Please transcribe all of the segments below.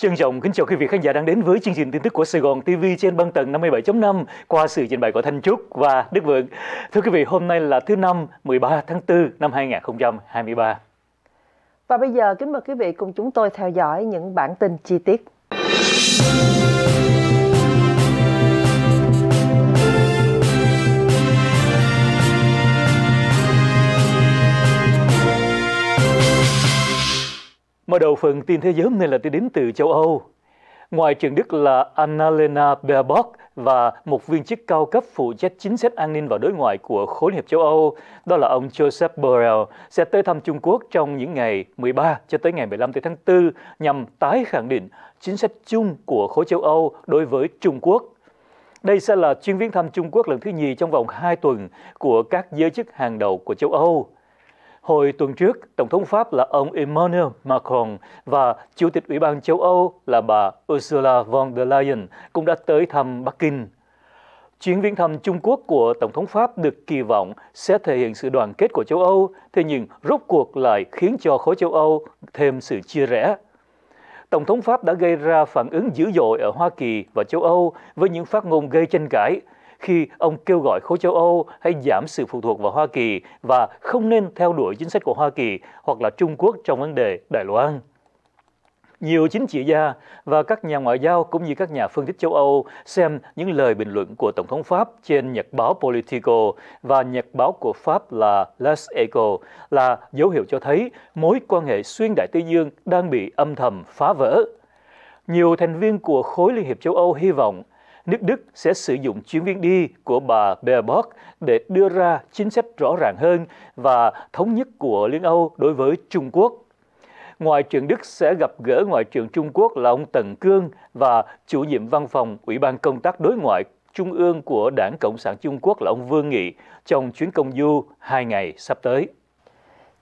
Trân trọng kính chào quý vị khán giả đang đến với chương trình tin tức của Sài Gòn TV trên băng tầng 57.5 qua sự trình bày của Thanh Trúc và Đức Vượng. Thưa quý vị, hôm nay là thứ năm 13 tháng 4 năm 2023. Và bây giờ kính mời quý vị cùng chúng tôi theo dõi những bản tin chi tiết. Mở đầu phần tin thế giới hôm nay là tin đến từ châu Âu. Ngoại trưởng Đức là Annalena Baerbock và một viên chức cao cấp phụ trách chính sách an ninh và đối ngoại của khối hiệp châu Âu, đó là ông Joseph Borrell, sẽ tới thăm Trung Quốc trong những ngày 13 cho tới ngày 15 tháng 4 nhằm tái khẳng định chính sách chung của khối châu Âu đối với Trung Quốc. Đây sẽ là chuyến viếng thăm Trung Quốc lần thứ nhì trong vòng 2 tuần của các giới chức hàng đầu của châu Âu. Hồi tuần trước, Tổng thống Pháp là ông Emmanuel Macron và Chủ tịch Ủy ban châu Âu là bà Ursula von der Leyen cũng đã tới thăm Bắc Kinh. Chuyến viếng thăm Trung Quốc của Tổng thống Pháp được kỳ vọng sẽ thể hiện sự đoàn kết của châu Âu, thế nhưng rốt cuộc lại khiến cho khối châu Âu thêm sự chia rẽ. Tổng thống Pháp đã gây ra phản ứng dữ dội ở Hoa Kỳ và châu Âu với những phát ngôn gây tranh cãi, khi ông kêu gọi khối châu Âu hãy giảm sự phụ thuộc vào Hoa Kỳ và không nên theo đuổi chính sách của Hoa Kỳ hoặc là Trung Quốc trong vấn đề Đài Loan. Nhiều chính trị gia và các nhà ngoại giao cũng như các nhà phân tích châu Âu xem những lời bình luận của Tổng thống Pháp trên nhật báo Politico và nhật báo của Pháp là Les Echo là dấu hiệu cho thấy mối quan hệ xuyên đại Tây Dương đang bị âm thầm phá vỡ. Nhiều thành viên của khối Liên hiệp châu Âu hy vọng nước Đức sẽ sử dụng chuyến viếng đi của bà Baerbock để đưa ra chính sách rõ ràng hơn và thống nhất của Liên Âu đối với Trung Quốc. Ngoại trưởng Đức sẽ gặp gỡ Ngoại trưởng Trung Quốc là ông Tần Cương và chủ nhiệm văn phòng Ủy ban Công tác Đối ngoại Trung ương của Đảng Cộng sản Trung Quốc là ông Vương Nghị trong chuyến công du hai ngày sắp tới.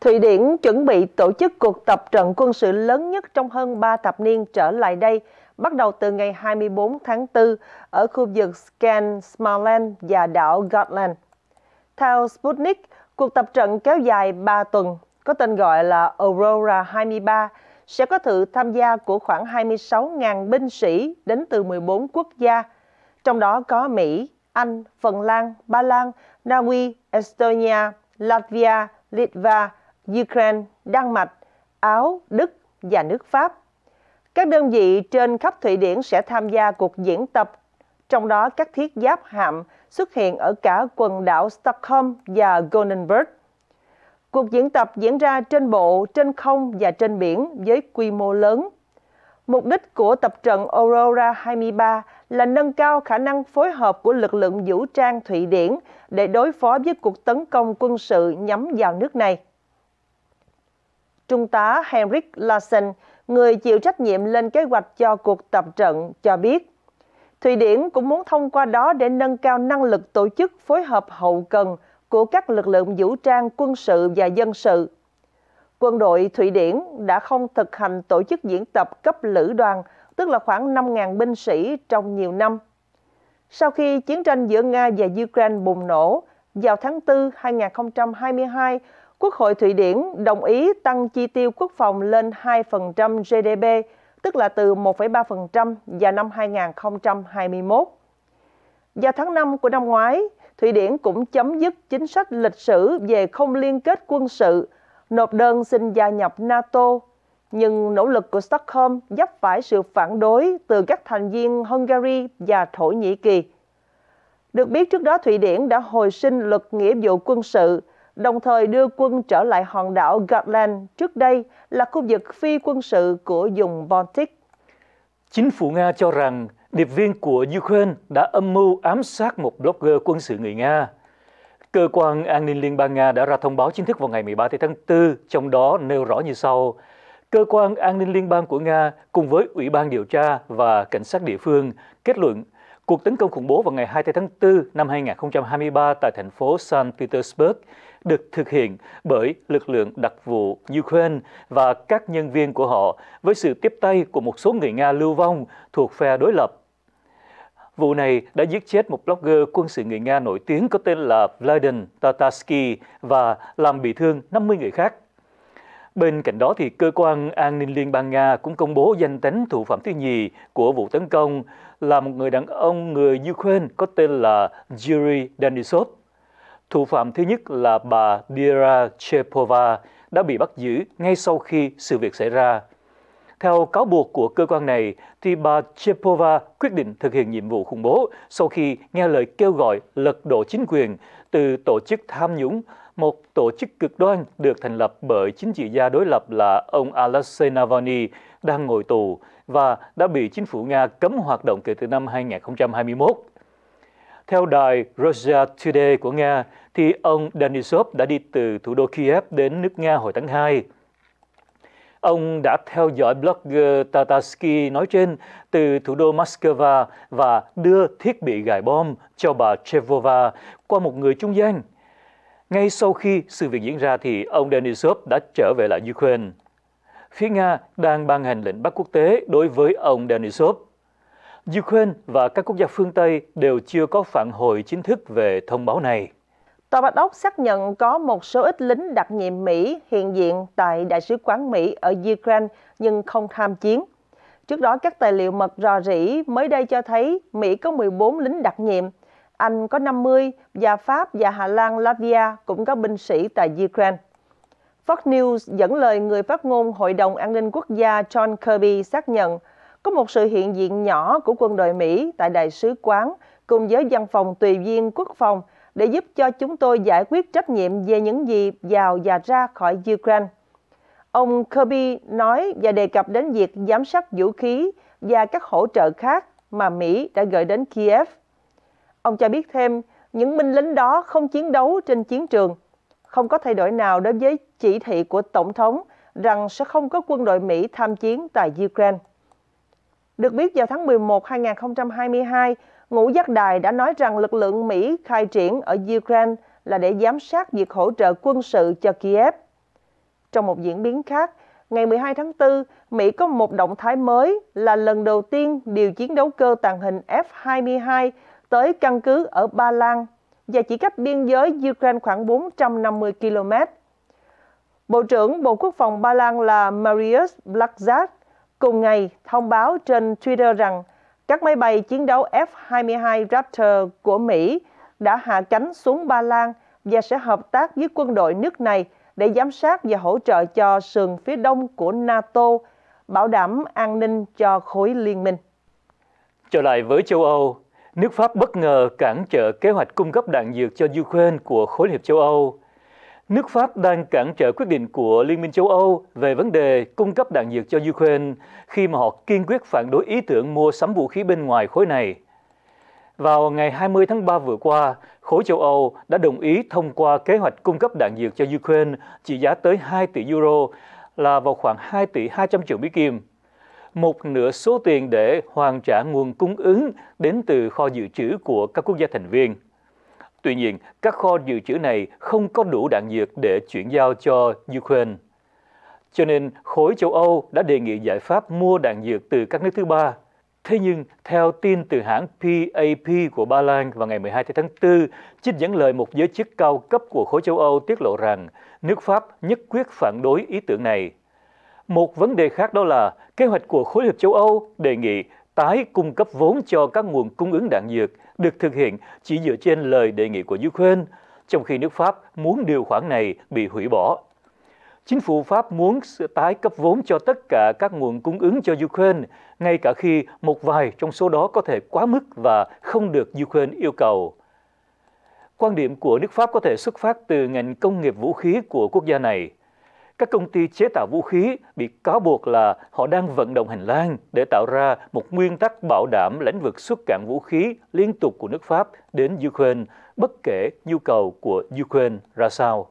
Thụy Điển chuẩn bị tổ chức cuộc tập trận quân sự lớn nhất trong hơn 3 thập niên trở lại đây – bắt đầu từ ngày 24 tháng 4 ở khu vực Scan, Smarland và đảo Gotland. Theo Sputnik, cuộc tập trận kéo dài 3 tuần, có tên gọi là Aurora 23, sẽ có sự tham gia của khoảng 26.000 binh sĩ đến từ 14 quốc gia, trong đó có Mỹ, Anh, Phần Lan, Ba Lan, Na Uy, Estonia, Latvia, Litva, Ukraine, Đan Mạch, Áo, Đức và nước Pháp. Các đơn vị trên khắp Thụy Điển sẽ tham gia cuộc diễn tập, trong đó các thiết giáp hạm xuất hiện ở cả quần đảo Stockholm và Gothenburg. Cuộc diễn tập diễn ra trên bộ, trên không và trên biển với quy mô lớn. Mục đích của tập trận Aurora 23 là nâng cao khả năng phối hợp của lực lượng vũ trang Thụy Điển để đối phó với cuộc tấn công quân sự nhắm vào nước này. Trung tá Henrik Larsen, người chịu trách nhiệm lên kế hoạch cho cuộc tập trận cho biết. Thụy Điển cũng muốn thông qua đó để nâng cao năng lực tổ chức phối hợp hậu cần của các lực lượng vũ trang quân sự và dân sự. Quân đội Thụy Điển đã không thực hành tổ chức diễn tập cấp lữ đoàn, tức là khoảng 5.000 binh sĩ trong nhiều năm. Sau khi chiến tranh giữa Nga và Ukraine bùng nổ, vào tháng 4 2022, Quốc hội Thụy Điển đồng ý tăng chi tiêu quốc phòng lên 2% GDP, tức là từ 1,3% vào năm 2021. Vào tháng 5 của năm ngoái, Thụy Điển cũng chấm dứt chính sách lịch sử về không liên kết quân sự, nộp đơn xin gia nhập NATO. Nhưng nỗ lực của Stockholm dấp phải sự phản đối từ các thành viên Hungary và Thổ Nhĩ Kỳ. Được biết trước đó Thụy Điển đã hồi sinh luật nghĩa vụ quân sự – đồng thời đưa quân trở lại hòn đảo Gotland trước đây là khu vực phi quân sự của vùng Baltic. Chính phủ Nga cho rằng điệp viên của Ukraine đã âm mưu ám sát một blogger quân sự người Nga. Cơ quan an ninh Liên bang Nga đã ra thông báo chính thức vào ngày 13 tháng 4, trong đó nêu rõ như sau. Cơ quan an ninh liên bang của Nga cùng với Ủy ban điều tra và cảnh sát địa phương kết luận cuộc tấn công khủng bố vào ngày 2 tháng 4 năm 2023 tại thành phố San Petersburg được thực hiện bởi lực lượng đặc vụ Ukraine và các nhân viên của họ với sự tiếp tay của một số người Nga lưu vong thuộc phe đối lập. Vụ này đã giết chết một blogger quân sự người Nga nổi tiếng có tên là Vladen Tatarsky và làm bị thương 50 người khác. Bên cạnh đó, thì cơ quan an ninh Liên bang Nga cũng công bố danh tính thủ phạm thứ nhì của vụ tấn công là một người đàn ông người Ukraine có tên là Yuri Denisov. Thủ phạm thứ nhất là bà Dira Chepova đã bị bắt giữ ngay sau khi sự việc xảy ra. Theo cáo buộc của cơ quan này, thì bà Chepova quyết định thực hiện nhiệm vụ khủng bố sau khi nghe lời kêu gọi lật đổ chính quyền từ tổ chức tham nhũng, một tổ chức cực đoan được thành lập bởi chính trị gia đối lập là ông Alexei Navalny đang ngồi tù và đã bị chính phủ Nga cấm hoạt động kể từ năm 2021. Theo đài Russia Today của Nga, thì ông Denisov đã đi từ thủ đô Kiev đến nước Nga hồi tháng 2. Ông đã theo dõi blogger Tatarsky nói trên từ thủ đô Moscow và đưa thiết bị gài bom cho bà Chevova qua một người trung gian. Ngay sau khi sự việc diễn ra thì ông Denisov đã trở về lại Ukraine. Phía Nga đang ban hành lệnh bắt quốc tế đối với ông Denisov Ukraine và các quốc gia phương Tây đều chưa có phản hồi chính thức về thông báo này. Tòa Bạch Ốc xác nhận có một số ít lính đặc nhiệm Mỹ hiện diện tại Đại sứ quán Mỹ ở Ukraine nhưng không tham chiến. Trước đó, các tài liệu mật rò rỉ mới đây cho thấy Mỹ có 14 lính đặc nhiệm, Anh có 50 và Pháp và Hà Lan Latvia cũng có binh sĩ tại Ukraine. Fox News dẫn lời người phát ngôn Hội đồng An ninh Quốc gia John Kirby xác nhận – có một sự hiện diện nhỏ của quân đội Mỹ tại Đại sứ quán cùng với văn phòng tùy viên quốc phòng để giúp cho chúng tôi giải quyết trách nhiệm về những gì vào và ra khỏi Ukraine. Ông Kirby nói và đề cập đến việc giám sát vũ khí và các hỗ trợ khác mà Mỹ đã gửi đến Kiev. Ông cho biết thêm, những binh lính đó không chiến đấu trên chiến trường. Không có thay đổi nào đối với chỉ thị của Tổng thống rằng sẽ không có quân đội Mỹ tham chiến tại Ukraine. Được biết vào tháng 11 2022, Ngũ Giác Đài đã nói rằng lực lượng Mỹ khai triển ở Ukraine là để giám sát việc hỗ trợ quân sự cho Kiev. Trong một diễn biến khác, ngày 12 tháng 4, Mỹ có một động thái mới là lần đầu tiên điều chiến đấu cơ tàng hình F-22 tới căn cứ ở Ba Lan và chỉ cách biên giới Ukraine khoảng 450 km. Bộ trưởng Bộ Quốc phòng Ba Lan là Mariusz Blaszczak Cùng ngày, thông báo trên Twitter rằng các máy bay chiến đấu F-22 Raptor của Mỹ đã hạ cánh xuống Ba Lan và sẽ hợp tác với quân đội nước này để giám sát và hỗ trợ cho sườn phía đông của NATO, bảo đảm an ninh cho khối liên minh. Trở lại với châu Âu, nước Pháp bất ngờ cản trở kế hoạch cung cấp đạn dược cho Ukraine của khối hiệp châu Âu. Nước Pháp đang cản trở quyết định của Liên minh châu Âu về vấn đề cung cấp đạn dược cho Ukraine khi mà họ kiên quyết phản đối ý tưởng mua sắm vũ khí bên ngoài khối này. Vào ngày 20 tháng 3 vừa qua, khối châu Âu đã đồng ý thông qua kế hoạch cung cấp đạn dược cho Ukraine trị giá tới 2 tỷ euro là vào khoảng 2 tỷ 200 triệu Mỹ Kim. Một nửa số tiền để hoàn trả nguồn cung ứng đến từ kho dự trữ của các quốc gia thành viên. Tuy nhiên, các kho dự trữ này không có đủ đạn dược để chuyển giao cho Ukraine. Cho nên, khối châu Âu đã đề nghị giải pháp mua đạn dược từ các nước thứ ba. Thế nhưng, theo tin từ hãng PAP của Ba Lan vào ngày 12 tháng 4, trích dẫn lời một giới chức cao cấp của khối châu Âu tiết lộ rằng nước Pháp nhất quyết phản đối ý tưởng này. Một vấn đề khác đó là kế hoạch của khối hiệp châu Âu đề nghị tái cung cấp vốn cho các nguồn cung ứng đạn dược được thực hiện chỉ dựa trên lời đề nghị của Ukraine, trong khi nước Pháp muốn điều khoản này bị hủy bỏ. Chính phủ Pháp muốn tái cấp vốn cho tất cả các nguồn cung ứng cho Ukraine, ngay cả khi một vài trong số đó có thể quá mức và không được Ukraine yêu cầu. Quan điểm của nước Pháp có thể xuất phát từ ngành công nghiệp vũ khí của quốc gia này các công ty chế tạo vũ khí bị cáo buộc là họ đang vận động hành lang để tạo ra một nguyên tắc bảo đảm lĩnh vực xuất cảng vũ khí liên tục của nước Pháp đến Ukraine, bất kể nhu cầu của Ukraine ra sao.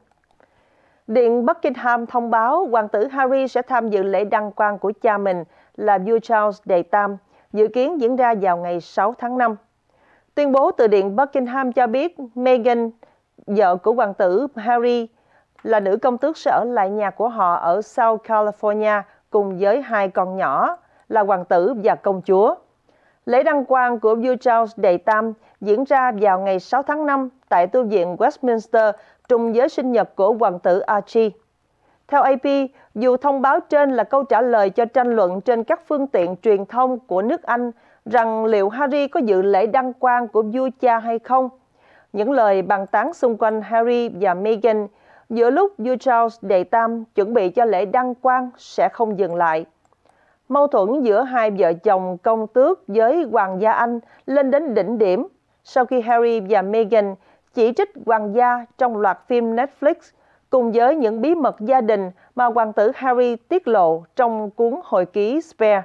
Điện Buckingham thông báo hoàng tử Harry sẽ tham dự lễ đăng quang của cha mình là vua Charles Đệ Tam, dự kiến diễn ra vào ngày 6 tháng 5. Tuyên bố từ Điện Buckingham cho biết Meghan, vợ của hoàng tử Harry, là nữ công tước sẽ ở lại nhà của họ ở South California cùng với hai con nhỏ là hoàng tử và công chúa. Lễ đăng quang của vua Charles Đệ Tam diễn ra vào ngày 6 tháng 5 tại tu viện Westminster trùng với sinh nhật của hoàng tử Archie. Theo AP, dù thông báo trên là câu trả lời cho tranh luận trên các phương tiện truyền thông của nước Anh rằng liệu Harry có dự lễ đăng quang của vua cha hay không, những lời bàn tán xung quanh Harry và Meghan giữa lúc vua Charles đệ tam chuẩn bị cho lễ đăng quang sẽ không dừng lại. Mâu thuẫn giữa hai vợ chồng công tước với hoàng gia Anh lên đến đỉnh điểm sau khi Harry và Meghan chỉ trích hoàng gia trong loạt phim Netflix cùng với những bí mật gia đình mà hoàng tử Harry tiết lộ trong cuốn hồi ký Spare.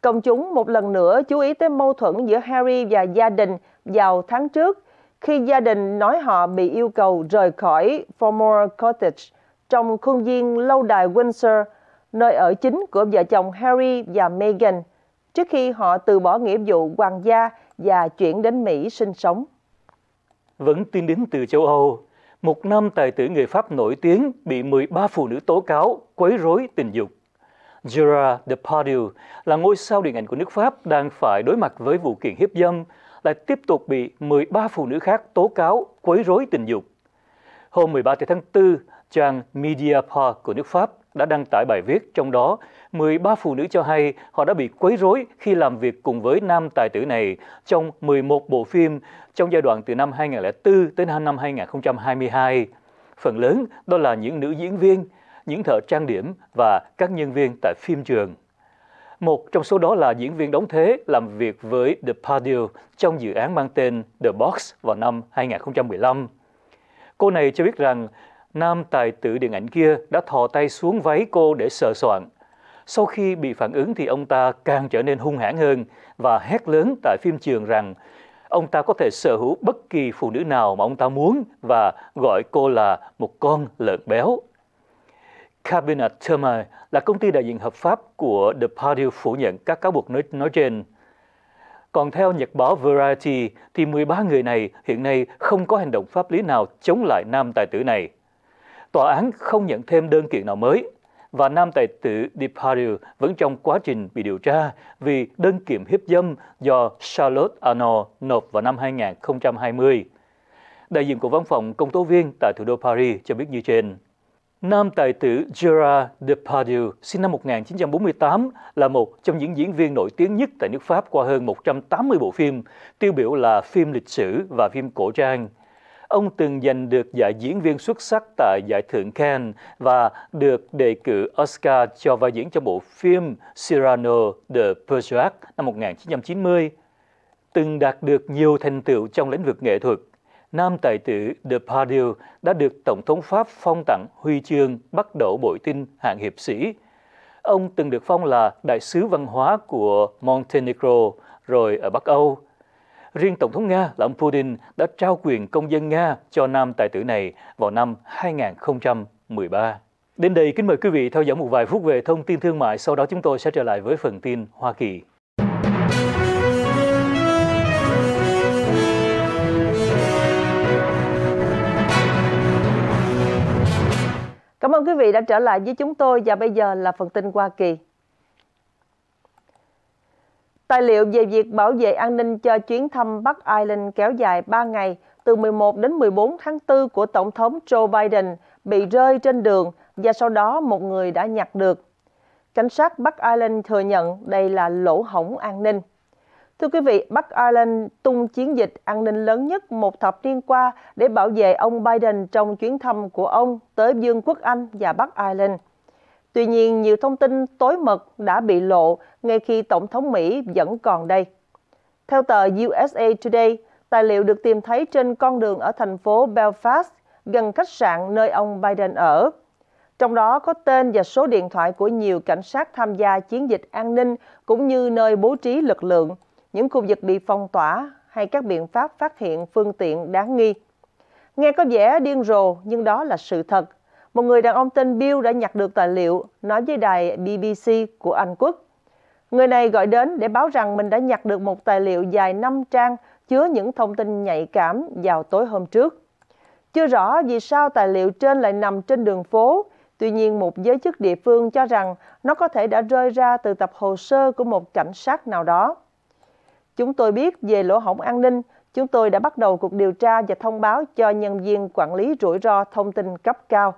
Công chúng một lần nữa chú ý tới mâu thuẫn giữa Harry và gia đình vào tháng trước khi gia đình nói họ bị yêu cầu rời khỏi Formore Cottage trong khuôn viên lâu đài Windsor, nơi ở chính của vợ chồng Harry và Meghan, trước khi họ từ bỏ nghĩa vụ hoàng gia và chuyển đến Mỹ sinh sống. Vẫn tin đến từ châu Âu, một năm tài tử người Pháp nổi tiếng bị 13 phụ nữ tố cáo quấy rối tình dục. Gerard Depardieu là ngôi sao điện ảnh của nước Pháp đang phải đối mặt với vụ kiện hiếp dâm lại tiếp tục bị 13 phụ nữ khác tố cáo quấy rối tình dục. Hôm 13 tháng 4, trang Mediapart của nước Pháp đã đăng tải bài viết trong đó 13 phụ nữ cho hay họ đã bị quấy rối khi làm việc cùng với nam tài tử này trong 11 bộ phim trong giai đoạn từ năm 2004 đến năm 2022. Phần lớn đó là những nữ diễn viên, những thợ trang điểm và các nhân viên tại phim trường. Một trong số đó là diễn viên đóng thế làm việc với The Depardieu trong dự án mang tên The Box vào năm 2015. Cô này cho biết rằng nam tài tử điện ảnh kia đã thò tay xuống váy cô để sờ soạn. Sau khi bị phản ứng thì ông ta càng trở nên hung hãn hơn và hét lớn tại phim trường rằng ông ta có thể sở hữu bất kỳ phụ nữ nào mà ông ta muốn và gọi cô là một con lợn béo. Cabinet Thermal là công ty đại diện hợp pháp của The Pardew phủ nhận các cáo buộc nói, nói trên. Còn theo nhật báo Variety, thì 13 người này hiện nay không có hành động pháp lý nào chống lại nam tài tử này. Tòa án không nhận thêm đơn kiện nào mới, và nam tài tử DiPario vẫn trong quá trình bị điều tra vì đơn kiện hiếp dâm do Charlotte Arnault nộp vào năm 2020. Đại diện của văn phòng công tố viên tại thủ đô Paris cho biết như trên. Nam tài tử Gerard Depardieu, sinh năm 1948, là một trong những diễn viên nổi tiếng nhất tại nước Pháp qua hơn 180 bộ phim, tiêu biểu là phim lịch sử và phim cổ trang. Ông từng giành được giải diễn viên xuất sắc tại giải thưởng Cannes và được đề cử Oscar cho vai diễn trong bộ phim Cyrano de Bergerac năm 1990. Từng đạt được nhiều thành tựu trong lĩnh vực nghệ thuật, nam tài tử de Depardieu đã được Tổng thống Pháp phong tặng huy chương bắt đổ bội tinh hạng hiệp sĩ. Ông từng được phong là đại sứ văn hóa của Montenegro, rồi ở Bắc Âu. Riêng Tổng thống Nga là ông Putin đã trao quyền công dân Nga cho nam tài tử này vào năm 2013. Đến đây kính mời quý vị theo dõi một vài phút về thông tin thương mại, sau đó chúng tôi sẽ trở lại với phần tin Hoa Kỳ. ơn quý vị đã trở lại với chúng tôi và bây giờ là phần tin Hoa Kỳ. Tài liệu về việc bảo vệ an ninh cho chuyến thăm Bắc Ireland kéo dài 3 ngày từ 11 đến 14 tháng 4 của Tổng thống Joe Biden bị rơi trên đường và sau đó một người đã nhặt được. Cảnh sát Bắc Ireland thừa nhận đây là lỗ hổng an ninh. Thưa quý vị, Bắc Ireland tung chiến dịch an ninh lớn nhất một thập niên qua để bảo vệ ông Biden trong chuyến thăm của ông tới Vương quốc Anh và Bắc Ireland. Tuy nhiên, nhiều thông tin tối mật đã bị lộ ngay khi Tổng thống Mỹ vẫn còn đây. Theo tờ USA Today, tài liệu được tìm thấy trên con đường ở thành phố Belfast, gần khách sạn nơi ông Biden ở. Trong đó có tên và số điện thoại của nhiều cảnh sát tham gia chiến dịch an ninh cũng như nơi bố trí lực lượng – những khu vực bị phong tỏa hay các biện pháp phát hiện phương tiện đáng nghi. Nghe có vẻ điên rồ nhưng đó là sự thật. Một người đàn ông tên Bill đã nhặt được tài liệu nói với đài BBC của Anh Quốc. Người này gọi đến để báo rằng mình đã nhặt được một tài liệu dài 5 trang chứa những thông tin nhạy cảm vào tối hôm trước. Chưa rõ vì sao tài liệu trên lại nằm trên đường phố, tuy nhiên một giới chức địa phương cho rằng nó có thể đã rơi ra từ tập hồ sơ của một cảnh sát nào đó. Chúng tôi biết về lỗ hổng an ninh, chúng tôi đã bắt đầu cuộc điều tra và thông báo cho nhân viên quản lý rủi ro thông tin cấp cao.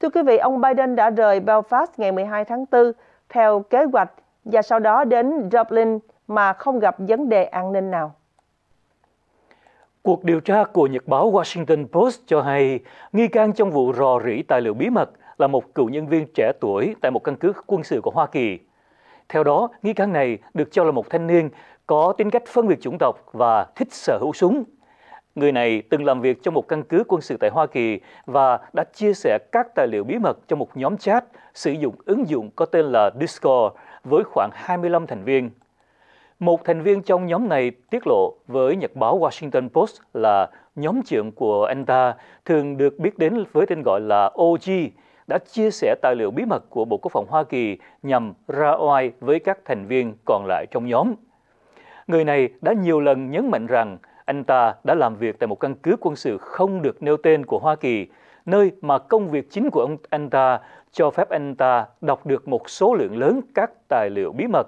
Thưa quý vị, ông Biden đã rời Belfast ngày 12 tháng 4 theo kế hoạch và sau đó đến Dublin mà không gặp vấn đề an ninh nào. Cuộc điều tra của nhật báo Washington Post cho hay nghi can trong vụ rò rỉ tài liệu bí mật là một cựu nhân viên trẻ tuổi tại một căn cứ quân sự của Hoa Kỳ. Theo đó, nghi can này được cho là một thanh niên có tính cách phân biệt chủng tộc và thích sở hữu súng. Người này từng làm việc trong một căn cứ quân sự tại Hoa Kỳ và đã chia sẻ các tài liệu bí mật cho một nhóm chat sử dụng ứng dụng có tên là Discord với khoảng 25 thành viên. Một thành viên trong nhóm này tiết lộ với nhật báo Washington Post là nhóm trưởng của anh ta thường được biết đến với tên gọi là OG, đã chia sẻ tài liệu bí mật của Bộ Quốc phòng Hoa Kỳ nhằm ra oai với các thành viên còn lại trong nhóm. Người này đã nhiều lần nhấn mạnh rằng anh ta đã làm việc tại một căn cứ quân sự không được nêu tên của Hoa Kỳ, nơi mà công việc chính của ông anh ta cho phép anh ta đọc được một số lượng lớn các tài liệu bí mật.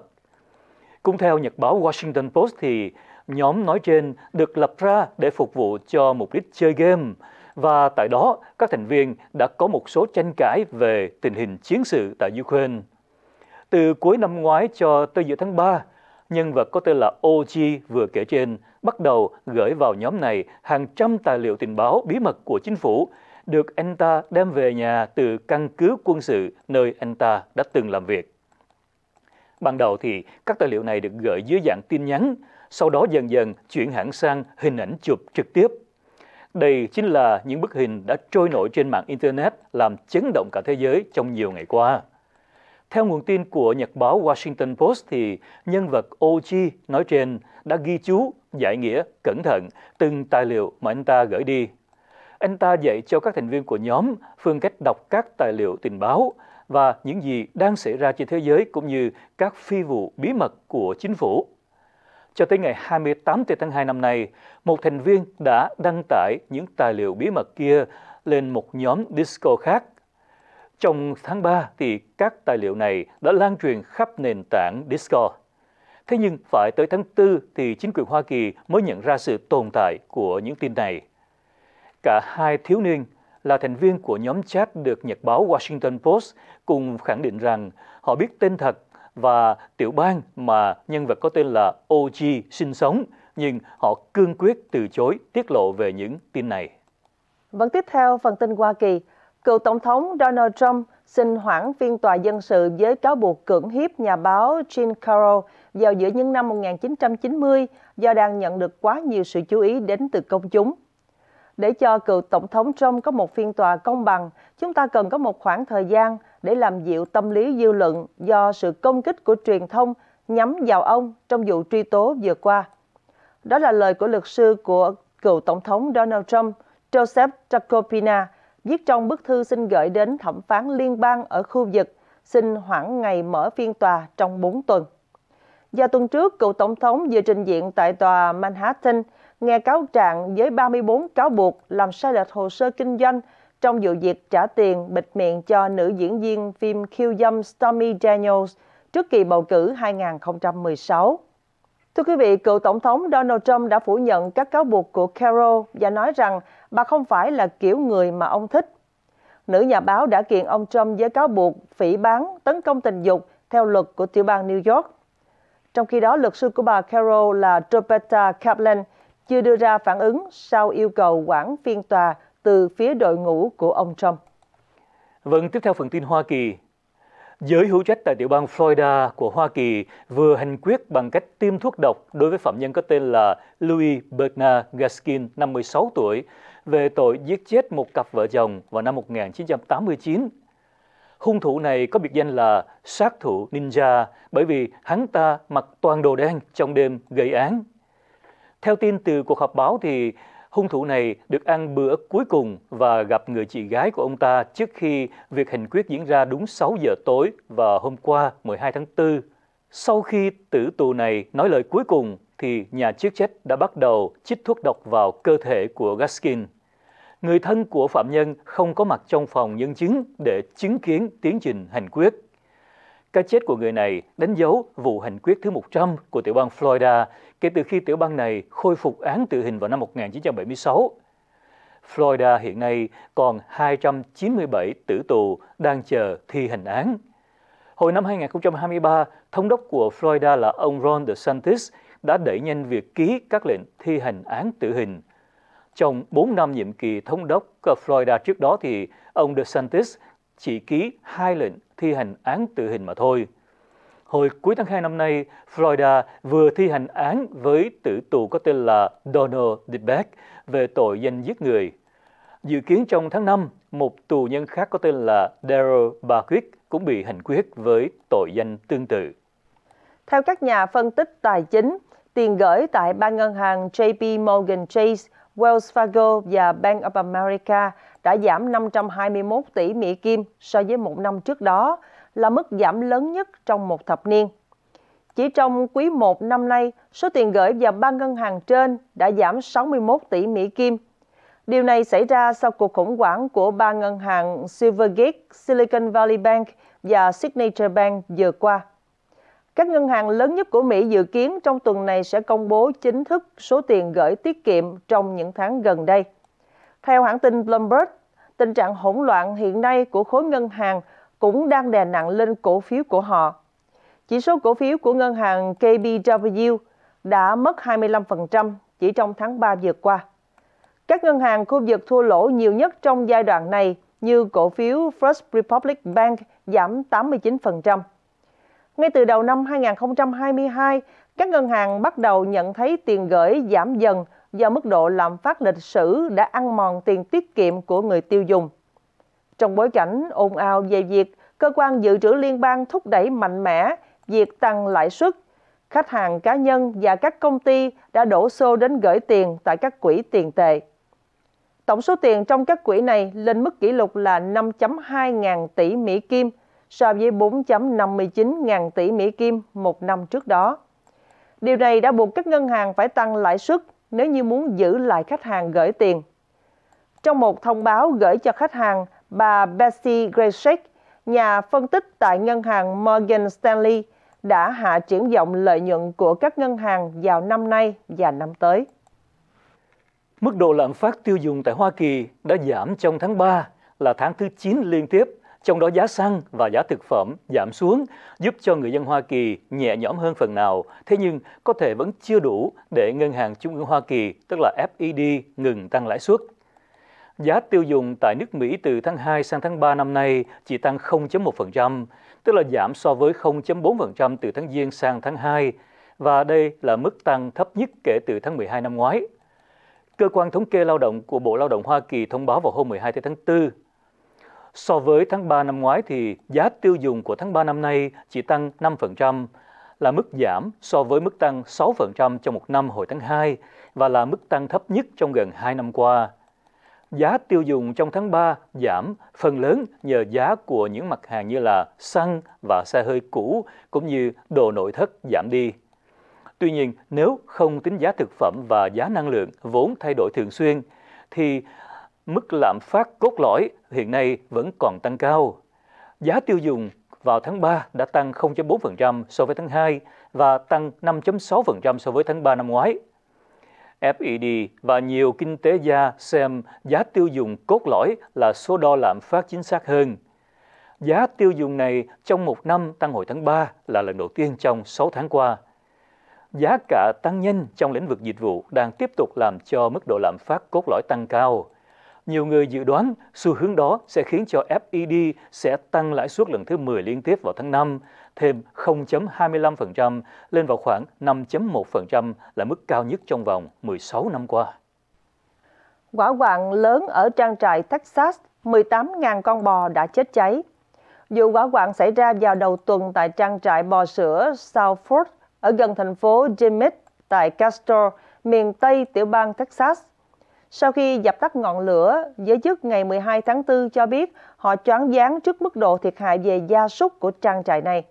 Cũng theo nhật báo Washington Post thì nhóm nói trên được lập ra để phục vụ cho mục đích chơi game và tại đó các thành viên đã có một số tranh cãi về tình hình chiến sự tại Ukraine. Từ cuối năm ngoái cho tới giữa tháng 3, nhân vật có tên là OG vừa kể trên bắt đầu gửi vào nhóm này hàng trăm tài liệu tình báo bí mật của chính phủ được anh ta đem về nhà từ căn cứ quân sự nơi anh ta đã từng làm việc. Ban đầu thì các tài liệu này được gửi dưới dạng tin nhắn, sau đó dần dần chuyển hẳn sang hình ảnh chụp trực tiếp. Đây chính là những bức hình đã trôi nổi trên mạng Internet làm chấn động cả thế giới trong nhiều ngày qua. Theo nguồn tin của nhật báo Washington Post thì nhân vật OG nói trên đã ghi chú giải nghĩa cẩn thận từng tài liệu mà anh ta gửi đi. Anh ta dạy cho các thành viên của nhóm phương cách đọc các tài liệu tình báo và những gì đang xảy ra trên thế giới cũng như các phi vụ bí mật của chính phủ. Cho tới ngày 28 tháng 2 năm nay, một thành viên đã đăng tải những tài liệu bí mật kia lên một nhóm Discord khác trong tháng 3 thì các tài liệu này đã lan truyền khắp nền tảng Discord. Thế nhưng phải tới tháng 4 thì chính quyền Hoa Kỳ mới nhận ra sự tồn tại của những tin này. Cả hai thiếu niên là thành viên của nhóm chat được nhật báo Washington Post cùng khẳng định rằng họ biết tên thật và tiểu bang mà nhân vật có tên là OG sinh sống, nhưng họ cương quyết từ chối tiết lộ về những tin này. Vẫn vâng, tiếp theo phần tin Hoa Kỳ, Cựu Tổng thống Donald Trump xin hoãn phiên tòa dân sự với cáo buộc cưỡng hiếp nhà báo Jean Carroll vào giữa những năm 1990 do đang nhận được quá nhiều sự chú ý đến từ công chúng. Để cho cựu Tổng thống Trump có một phiên tòa công bằng, chúng ta cần có một khoảng thời gian để làm dịu tâm lý dư luận do sự công kích của truyền thông nhắm vào ông trong vụ truy tố vừa qua. Đó là lời của luật sư của cựu Tổng thống Donald Trump, Joseph Jacopina, viết trong bức thư xin gửi đến thẩm phán liên bang ở khu vực, xin hoãn ngày mở phiên tòa trong 4 tuần. Do tuần trước, cựu Tổng thống vừa trình diện tại tòa Manhattan, nghe cáo trạng với 34 cáo buộc làm sai lệch hồ sơ kinh doanh trong vụ việc trả tiền bịt miệng cho nữ diễn viên phim khiêu dâm Stormy Daniels trước kỳ bầu cử 2016. Thưa quý vị, cựu Tổng thống Donald Trump đã phủ nhận các cáo buộc của Carol và nói rằng bà không phải là kiểu người mà ông thích. Nữ nhà báo đã kiện ông Trump với cáo buộc phỉ bán, tấn công tình dục theo luật của tiểu bang New York. Trong khi đó, luật sư của bà Carol là Roberta Kaplan chưa đưa ra phản ứng sau yêu cầu quản phiên tòa từ phía đội ngũ của ông Trump. Vâng, tiếp theo phần tin Hoa Kỳ, Giới hữu trách tại tiểu bang Florida của Hoa Kỳ vừa hành quyết bằng cách tiêm thuốc độc đối với phạm nhân có tên là Louis Bernard Gaskin, 56 tuổi, về tội giết chết một cặp vợ chồng vào năm 1989. Hung thủ này có biệt danh là sát thủ ninja bởi vì hắn ta mặc toàn đồ đen trong đêm gây án. Theo tin từ cuộc họp báo thì hung thủ này được ăn bữa cuối cùng và gặp người chị gái của ông ta trước khi việc hành quyết diễn ra đúng 6 giờ tối và hôm qua 12 tháng 4. Sau khi tử tù này nói lời cuối cùng thì nhà chức trách đã bắt đầu chích thuốc độc vào cơ thể của Gaskin. Người thân của phạm nhân không có mặt trong phòng nhân chứng để chứng kiến tiến trình hành quyết. Cái chết của người này đánh dấu vụ hành quyết thứ 100 của tiểu bang Florida kể từ khi tiểu bang này khôi phục án tử hình vào năm 1976. Florida hiện nay còn 297 tử tù đang chờ thi hành án. Hồi năm 2023, thống đốc của Florida là ông Ron DeSantis đã đẩy nhanh việc ký các lệnh thi hành án tử hình. Trong 4 năm nhiệm kỳ thống đốc của Florida trước đó thì ông DeSantis chỉ ký hai lệnh thi hành án tử hình mà thôi. Hồi cuối tháng 2 năm nay, Florida vừa thi hành án với tử tù có tên là Donald DeBeck về tội danh giết người. Dự kiến trong tháng 5, một tù nhân khác có tên là Daryl Barquick cũng bị hành quyết với tội danh tương tự. Theo các nhà phân tích tài chính, tiền gửi tại ba ngân hàng JP Morgan Chase, Wells Fargo và Bank of America đã giảm 521 tỷ Mỹ Kim so với một năm trước đó, là mức giảm lớn nhất trong một thập niên. Chỉ trong quý 1 năm nay, số tiền gửi vào ba ngân hàng trên đã giảm 61 tỷ Mỹ Kim. Điều này xảy ra sau cuộc khủng hoảng của ba ngân hàng Silvergate, Silicon Valley Bank và Signature Bank vừa qua. Các ngân hàng lớn nhất của Mỹ dự kiến trong tuần này sẽ công bố chính thức số tiền gửi tiết kiệm trong những tháng gần đây. Theo hãng tin Bloomberg, tình trạng hỗn loạn hiện nay của khối ngân hàng cũng đang đè nặng lên cổ phiếu của họ. Chỉ số cổ phiếu của ngân hàng KBW đã mất 25% chỉ trong tháng 3 vừa qua. Các ngân hàng khu vực thua lỗ nhiều nhất trong giai đoạn này như cổ phiếu First Republic Bank giảm 89%. Ngay từ đầu năm 2022, các ngân hàng bắt đầu nhận thấy tiền gửi giảm dần do mức độ lạm phát lịch sử đã ăn mòn tiền tiết kiệm của người tiêu dùng. Trong bối cảnh ồn ào về việc cơ quan dự trữ liên bang thúc đẩy mạnh mẽ việc tăng lãi suất, khách hàng cá nhân và các công ty đã đổ xô đến gửi tiền tại các quỹ tiền tệ. Tổng số tiền trong các quỹ này lên mức kỷ lục là 5.2 ngàn tỷ Mỹ Kim so với 4.59 ngàn tỷ Mỹ Kim một năm trước đó. Điều này đã buộc các ngân hàng phải tăng lãi suất nếu như muốn giữ lại khách hàng gửi tiền. Trong một thông báo gửi cho khách hàng, bà Betsy Gracek, nhà phân tích tại ngân hàng Morgan Stanley, đã hạ triển vọng lợi nhuận của các ngân hàng vào năm nay và năm tới. Mức độ lạm phát tiêu dùng tại Hoa Kỳ đã giảm trong tháng 3 là tháng thứ 9 liên tiếp, trong đó giá xăng và giá thực phẩm giảm xuống, giúp cho người dân Hoa Kỳ nhẹ nhõm hơn phần nào. Thế nhưng có thể vẫn chưa đủ để Ngân hàng Trung ương Hoa Kỳ, tức là FED, ngừng tăng lãi suất. Giá tiêu dùng tại nước Mỹ từ tháng 2 sang tháng 3 năm nay chỉ tăng 0.1%, tức là giảm so với 0.4% từ tháng Giêng sang tháng 2, và đây là mức tăng thấp nhất kể từ tháng 12 năm ngoái. Cơ quan thống kê lao động của Bộ Lao động Hoa Kỳ thông báo vào hôm 12 tháng 4. So với tháng 3 năm ngoái thì giá tiêu dùng của tháng 3 năm nay chỉ tăng 5%, là mức giảm so với mức tăng 6% trong một năm hồi tháng 2 và là mức tăng thấp nhất trong gần 2 năm qua giá tiêu dùng trong tháng 3 giảm phần lớn nhờ giá của những mặt hàng như là xăng và xe hơi cũ cũng như đồ nội thất giảm đi. Tuy nhiên, nếu không tính giá thực phẩm và giá năng lượng vốn thay đổi thường xuyên thì mức lạm phát cốt lõi hiện nay vẫn còn tăng cao. Giá tiêu dùng vào tháng 3 đã tăng 0.4% so với tháng 2 và tăng 5.6% so với tháng 3 năm ngoái. FED và nhiều kinh tế gia xem giá tiêu dùng cốt lõi là số đo lạm phát chính xác hơn. Giá tiêu dùng này trong một năm tăng hồi tháng 3 là lần đầu tiên trong 6 tháng qua. Giá cả tăng nhanh trong lĩnh vực dịch vụ đang tiếp tục làm cho mức độ lạm phát cốt lõi tăng cao. Nhiều người dự đoán xu hướng đó sẽ khiến cho FED sẽ tăng lãi suất lần thứ 10 liên tiếp vào tháng 5 thêm 0.25% lên vào khoảng 5.1% là mức cao nhất trong vòng 16 năm qua. Quả quạng lớn ở trang trại Texas, 18.000 con bò đã chết cháy. Vụ quả quạng xảy ra vào đầu tuần tại trang trại bò sữa south Southford ở gần thành phố Demet tại Castro, miền Tây tiểu bang Texas. Sau khi dập tắt ngọn lửa, giới chức ngày 12 tháng 4 cho biết họ choáng váng trước mức độ thiệt hại về gia súc của trang trại này.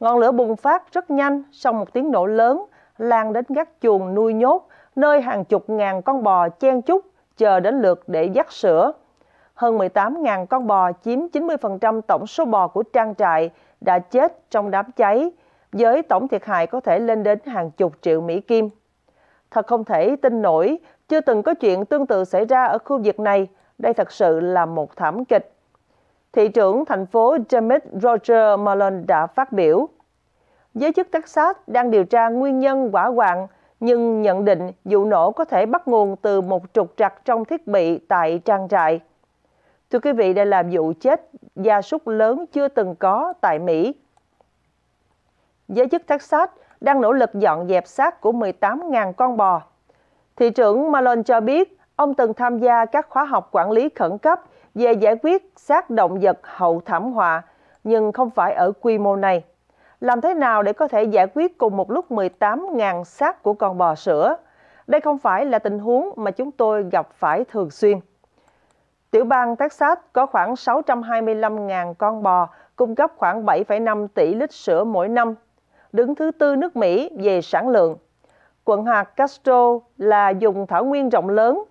Ngọn lửa bùng phát rất nhanh sau một tiếng nổ lớn, lan đến gác chuồng nuôi nhốt, nơi hàng chục ngàn con bò chen chúc chờ đến lượt để dắt sữa. Hơn 18.000 con bò chiếm 90% tổng số bò của trang trại đã chết trong đám cháy, với tổng thiệt hại có thể lên đến hàng chục triệu Mỹ Kim. Thật không thể tin nổi, chưa từng có chuyện tương tự xảy ra ở khu vực này, đây thật sự là một thảm kịch. Thị trưởng thành phố James Roger Malone đã phát biểu. Giới chức Texas đang điều tra nguyên nhân quả hoạn nhưng nhận định vụ nổ có thể bắt nguồn từ một trục trặc trong thiết bị tại trang trại. Thưa quý vị, đây là vụ chết gia súc lớn chưa từng có tại Mỹ. Giới chức Texas đang nỗ lực dọn dẹp xác của 18.000 con bò. Thị trưởng Malone cho biết ông từng tham gia các khóa học quản lý khẩn cấp về giải quyết xác động vật hậu thảm họa, nhưng không phải ở quy mô này. Làm thế nào để có thể giải quyết cùng một lúc 18.000 xác của con bò sữa? Đây không phải là tình huống mà chúng tôi gặp phải thường xuyên. Tiểu bang Texas có khoảng 625.000 con bò, cung cấp khoảng 7,5 tỷ lít sữa mỗi năm, đứng thứ tư nước Mỹ về sản lượng. Quận hạt Castro là dùng thảo nguyên rộng lớn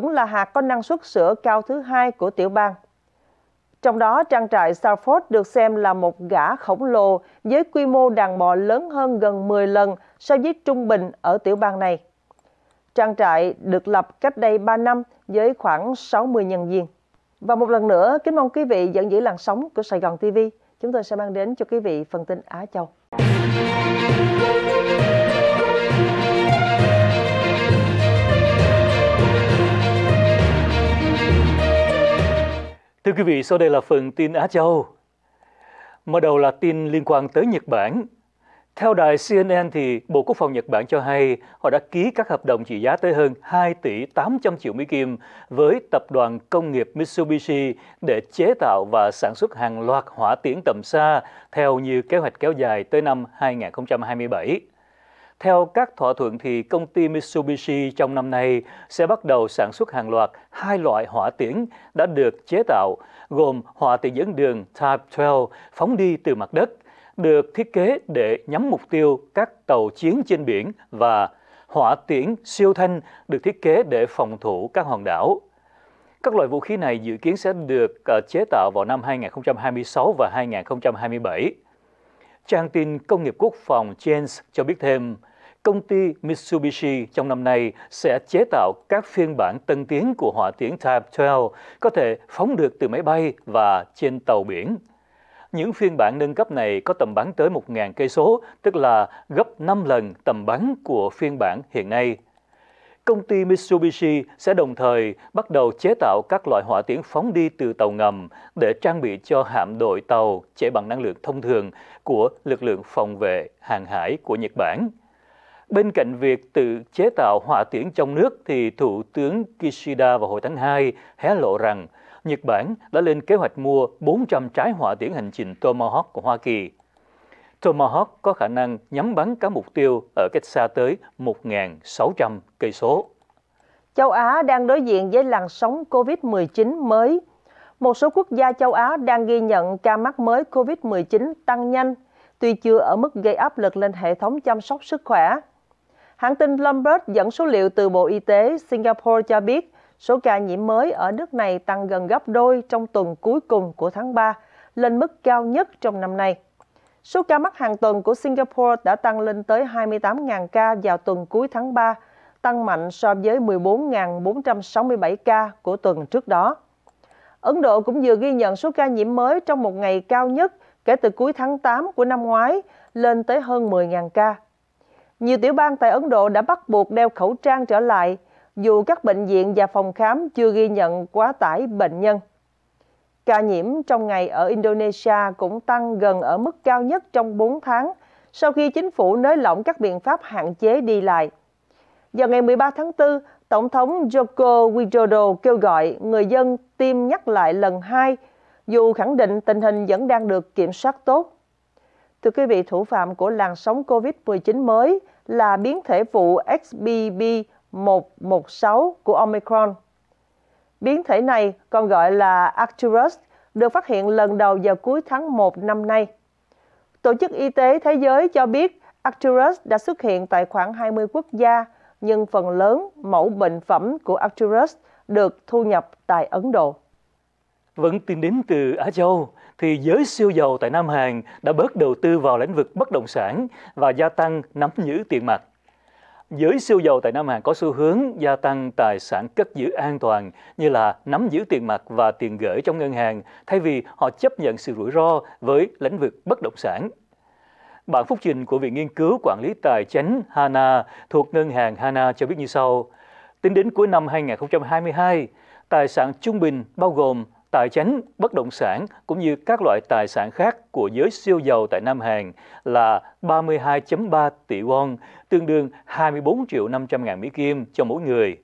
cũng là hạt có năng suất sữa cao thứ hai của tiểu bang. Trong đó, trang trại Starford được xem là một gã khổng lồ với quy mô đàn bò lớn hơn gần 10 lần so với trung bình ở tiểu bang này. Trang trại được lập cách đây 3 năm với khoảng 60 nhân viên. Và một lần nữa, kính mong quý vị dẫn giữ làn sóng của Sài Gòn TV. Chúng tôi sẽ mang đến cho quý vị phần tin Á Châu. Thưa quý vị, sau đây là phần tin Á Châu. Mở đầu là tin liên quan tới Nhật Bản. Theo đài CNN thì Bộ Quốc phòng Nhật Bản cho hay họ đã ký các hợp đồng trị giá tới hơn 2 tỷ 800 triệu Mỹ Kim với tập đoàn công nghiệp Mitsubishi để chế tạo và sản xuất hàng loạt hỏa tiễn tầm xa theo như kế hoạch kéo dài tới năm 2027. Theo các thỏa thuận thì công ty Mitsubishi trong năm nay sẽ bắt đầu sản xuất hàng loạt hai loại hỏa tiễn đã được chế tạo, gồm hỏa tiễn dẫn đường Type 12 phóng đi từ mặt đất, được thiết kế để nhắm mục tiêu các tàu chiến trên biển và hỏa tiễn siêu thanh được thiết kế để phòng thủ các hòn đảo. Các loại vũ khí này dự kiến sẽ được ờ, chế tạo vào năm 2026 và 2027. Trang tin Công nghiệp Quốc phòng James cho biết thêm, công ty Mitsubishi trong năm nay sẽ chế tạo các phiên bản tân tiến của hỏa tiễn Type 12 có thể phóng được từ máy bay và trên tàu biển. Những phiên bản nâng cấp này có tầm bắn tới 1.000 cây số, tức là gấp 5 lần tầm bắn của phiên bản hiện nay. Công ty Mitsubishi sẽ đồng thời bắt đầu chế tạo các loại hỏa tiễn phóng đi từ tàu ngầm để trang bị cho hạm đội tàu chạy bằng năng lượng thông thường của lực lượng phòng vệ hàng hải của Nhật Bản. Bên cạnh việc tự chế tạo hỏa tiễn trong nước thì Thủ tướng Kishida vào hồi tháng 2 hé lộ rằng Nhật Bản đã lên kế hoạch mua 400 trái hỏa tiễn hành trình Tomahawk của Hoa Kỳ. Tomahawk có khả năng nhắm bắn các mục tiêu ở cách xa tới 1.600 cây số. Châu Á đang đối diện với làn sóng COVID-19 mới. Một số quốc gia châu Á đang ghi nhận ca mắc mới COVID-19 tăng nhanh, tuy chưa ở mức gây áp lực lên hệ thống chăm sóc sức khỏe, Hãng tin Bloomberg dẫn số liệu từ Bộ Y tế Singapore cho biết số ca nhiễm mới ở nước này tăng gần gấp đôi trong tuần cuối cùng của tháng 3, lên mức cao nhất trong năm nay. Số ca mắc hàng tuần của Singapore đã tăng lên tới 28.000 ca vào tuần cuối tháng 3, tăng mạnh so với 14.467 ca của tuần trước đó. Ấn Độ cũng vừa ghi nhận số ca nhiễm mới trong một ngày cao nhất kể từ cuối tháng 8 của năm ngoái, lên tới hơn 10.000 ca. Nhiều tiểu bang tại Ấn Độ đã bắt buộc đeo khẩu trang trở lại, dù các bệnh viện và phòng khám chưa ghi nhận quá tải bệnh nhân. Ca nhiễm trong ngày ở Indonesia cũng tăng gần ở mức cao nhất trong 4 tháng sau khi chính phủ nới lỏng các biện pháp hạn chế đi lại. Vào ngày 13 tháng 4, Tổng thống Joko Widodo kêu gọi người dân tiêm nhắc lại lần hai, dù khẳng định tình hình vẫn đang được kiểm soát tốt. Thưa quý vị, thủ phạm của làn sóng COVID-19 mới là biến thể vụ XBB116 của Omicron. Biến thể này còn gọi là Arcturus được phát hiện lần đầu vào cuối tháng 1 năm nay. Tổ chức Y tế Thế giới cho biết Arcturus đã xuất hiện tại khoảng 20 quốc gia, nhưng phần lớn mẫu bệnh phẩm của Arcturus được thu nhập tại Ấn Độ. Vẫn vâng, tin đến từ Á Châu, thì giới siêu giàu tại Nam Hàn đã bớt đầu tư vào lĩnh vực bất động sản và gia tăng nắm giữ tiền mặt. Giới siêu giàu tại Nam Hàn có xu hướng gia tăng tài sản cất giữ an toàn như là nắm giữ tiền mặt và tiền gửi trong ngân hàng thay vì họ chấp nhận sự rủi ro với lĩnh vực bất động sản. Bản phúc trình của Viện Nghiên cứu Quản lý Tài chính Hana thuộc ngân hàng Hana cho biết như sau. Tính đến cuối năm 2022, tài sản trung bình bao gồm tài chính, bất động sản cũng như các loại tài sản khác của giới siêu giàu tại Nam Hàn là 32.3 tỷ won, tương đương 24 triệu 500 ngàn Mỹ Kim cho mỗi người.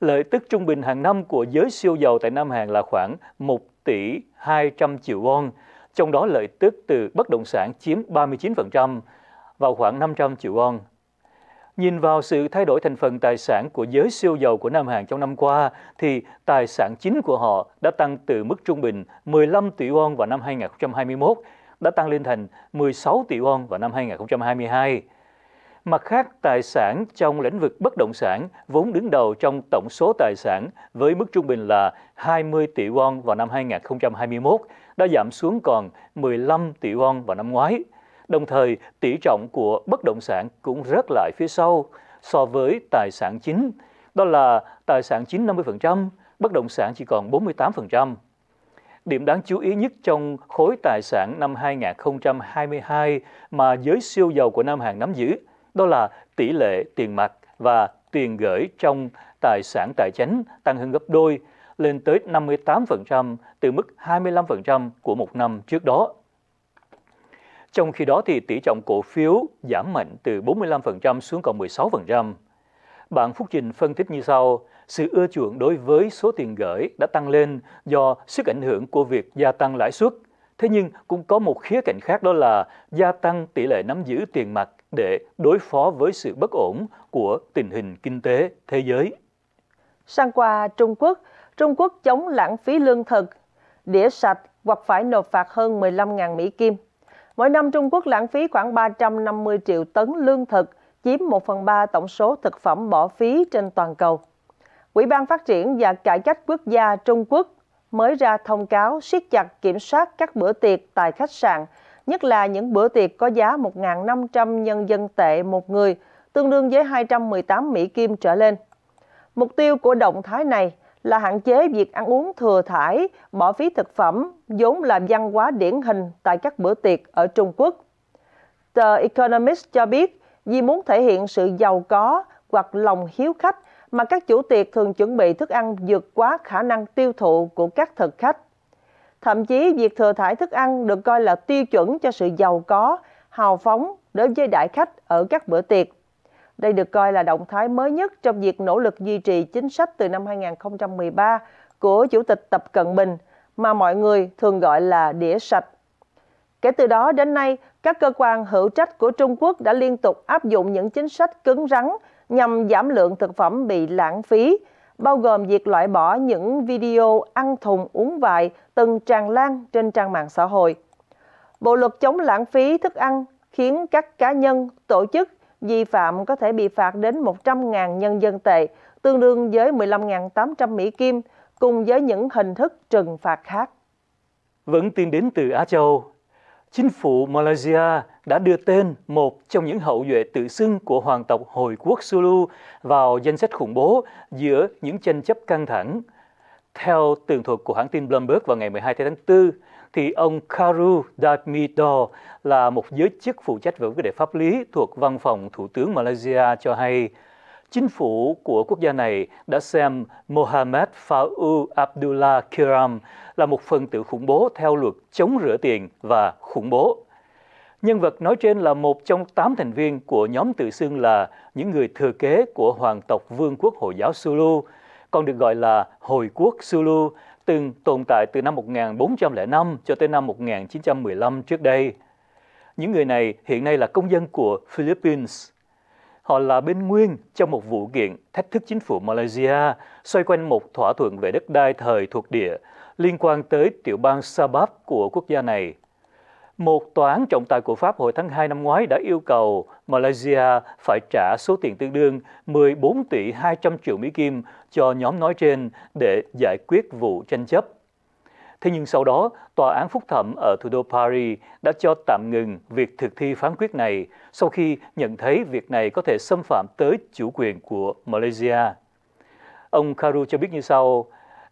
Lợi tức trung bình hàng năm của giới siêu giàu tại Nam Hàn là khoảng 1 tỷ 200 triệu won, trong đó lợi tức từ bất động sản chiếm 39% vào khoảng 500 triệu won. Nhìn vào sự thay đổi thành phần tài sản của giới siêu giàu của Nam Hàn trong năm qua, thì tài sản chính của họ đã tăng từ mức trung bình 15 tỷ won vào năm 2021, đã tăng lên thành 16 tỷ won vào năm 2022. Mặt khác, tài sản trong lĩnh vực bất động sản vốn đứng đầu trong tổng số tài sản với mức trung bình là 20 tỷ won vào năm 2021 đã giảm xuống còn 15 tỷ won vào năm ngoái. Đồng thời, tỷ trọng của bất động sản cũng rớt lại phía sau so với tài sản chính, đó là tài sản chính 50%, bất động sản chỉ còn 48%. Điểm đáng chú ý nhất trong khối tài sản năm 2022 mà giới siêu giàu của Nam Hàn nắm giữ, đó là tỷ lệ tiền mặt và tiền gửi trong tài sản tài chính tăng hơn gấp đôi, lên tới 58% từ mức 25% của một năm trước đó. Trong khi đó thì tỷ trọng cổ phiếu giảm mạnh từ 45% xuống còn 16%. Bạn Phúc Trình phân tích như sau, sự ưa chuộng đối với số tiền gửi đã tăng lên do sức ảnh hưởng của việc gia tăng lãi suất. Thế nhưng cũng có một khía cạnh khác đó là gia tăng tỷ lệ nắm giữ tiền mặt để đối phó với sự bất ổn của tình hình kinh tế thế giới. Sang qua Trung Quốc, Trung Quốc chống lãng phí lương thực, đĩa sạch hoặc phải nộp phạt hơn 15.000 Mỹ Kim Mỗi năm Trung Quốc lãng phí khoảng 350 triệu tấn lương thực, chiếm 1 phần 3 tổng số thực phẩm bỏ phí trên toàn cầu. Quỹ ban Phát triển và Cải cách Quốc gia Trung Quốc mới ra thông cáo siết chặt kiểm soát các bữa tiệc tại khách sạn, nhất là những bữa tiệc có giá 1.500 nhân dân tệ một người, tương đương với 218 Mỹ Kim trở lên. Mục tiêu của động thái này là hạn chế việc ăn uống thừa thải, bỏ phí thực phẩm, vốn là văn hóa điển hình tại các bữa tiệc ở Trung Quốc. The Economist cho biết, vì muốn thể hiện sự giàu có hoặc lòng hiếu khách mà các chủ tiệc thường chuẩn bị thức ăn vượt quá khả năng tiêu thụ của các thực khách. Thậm chí, việc thừa thải thức ăn được coi là tiêu chuẩn cho sự giàu có, hào phóng đối với đại khách ở các bữa tiệc. Đây được coi là động thái mới nhất trong việc nỗ lực duy trì chính sách từ năm 2013 của Chủ tịch Tập Cận Bình mà mọi người thường gọi là đĩa sạch. Kể từ đó đến nay, các cơ quan hữu trách của Trung Quốc đã liên tục áp dụng những chính sách cứng rắn nhằm giảm lượng thực phẩm bị lãng phí, bao gồm việc loại bỏ những video ăn thùng uống vại từng tràn lan trên trang mạng xã hội. Bộ luật chống lãng phí thức ăn khiến các cá nhân, tổ chức vi phạm có thể bị phạt đến 100.000 nhân dân tệ, tương đương với 15.800 Mỹ Kim, cùng với những hình thức trừng phạt khác. Vẫn tin đến từ Á Châu, chính phủ Malaysia đã đưa tên một trong những hậu duệ tự xưng của hoàng tộc Hồi quốc Sulu vào danh sách khủng bố giữa những tranh chấp căng thẳng theo tường thuật của hãng tin Bloomberg vào ngày 12 tháng 4, thì ông Karu Damido là một giới chức phụ trách về vấn đề pháp lý thuộc văn phòng Thủ tướng Malaysia cho hay chính phủ của quốc gia này đã xem Mohammed Fau Abdullah Kiram là một phần tử khủng bố theo luật chống rửa tiền và khủng bố. Nhân vật nói trên là một trong 8 thành viên của nhóm tự xưng là những người thừa kế của Hoàng tộc Vương quốc Hồi giáo Sulu, còn được gọi là Hồi quốc Sulu, từng tồn tại từ năm 1405 cho tới năm 1915 trước đây. Những người này hiện nay là công dân của Philippines. Họ là bên nguyên trong một vụ kiện thách thức chính phủ Malaysia xoay quanh một thỏa thuận về đất đai thời thuộc địa liên quan tới tiểu bang Sabah của quốc gia này. Một tòa án trọng tài của Pháp hồi tháng 2 năm ngoái đã yêu cầu Malaysia phải trả số tiền tương đương 14 tỷ 200 triệu Mỹ Kim cho nhóm nói trên để giải quyết vụ tranh chấp. Thế nhưng sau đó, tòa án phúc thẩm ở thủ đô Paris đã cho tạm ngừng việc thực thi phán quyết này sau khi nhận thấy việc này có thể xâm phạm tới chủ quyền của Malaysia. Ông Karu cho biết như sau,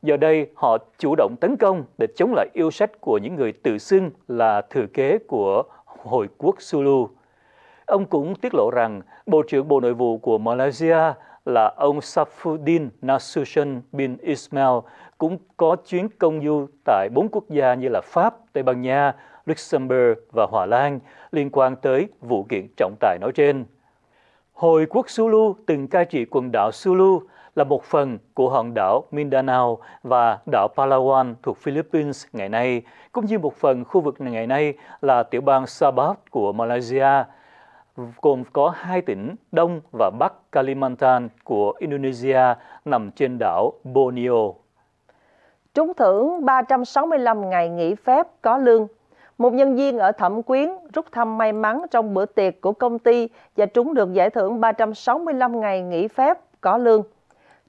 Giờ đây họ chủ động tấn công để chống lại yêu sách của những người tự xưng là thừa kế của Hội quốc Sulu. Ông cũng tiết lộ rằng Bộ trưởng Bộ Nội vụ của Malaysia là ông Safuddin Nasution bin Ismail cũng có chuyến công du tại bốn quốc gia như là Pháp, Tây Ban Nha, Luxembourg và Hòa Lan liên quan tới vụ kiện trọng tài nói trên. Hồi quốc Sulu từng cai trị quần đảo Sulu là một phần của hòn đảo Mindanao và đảo Palawan thuộc Philippines ngày nay, cũng như một phần khu vực ngày nay là tiểu bang Sabah của Malaysia, gồm có hai tỉnh Đông và Bắc Kalimantan của Indonesia nằm trên đảo Borneo. Trúng thưởng 365 ngày nghỉ phép có lương một nhân viên ở Thẩm Quyến rút thăm may mắn trong bữa tiệc của công ty và trúng được giải thưởng 365 ngày nghỉ phép có lương.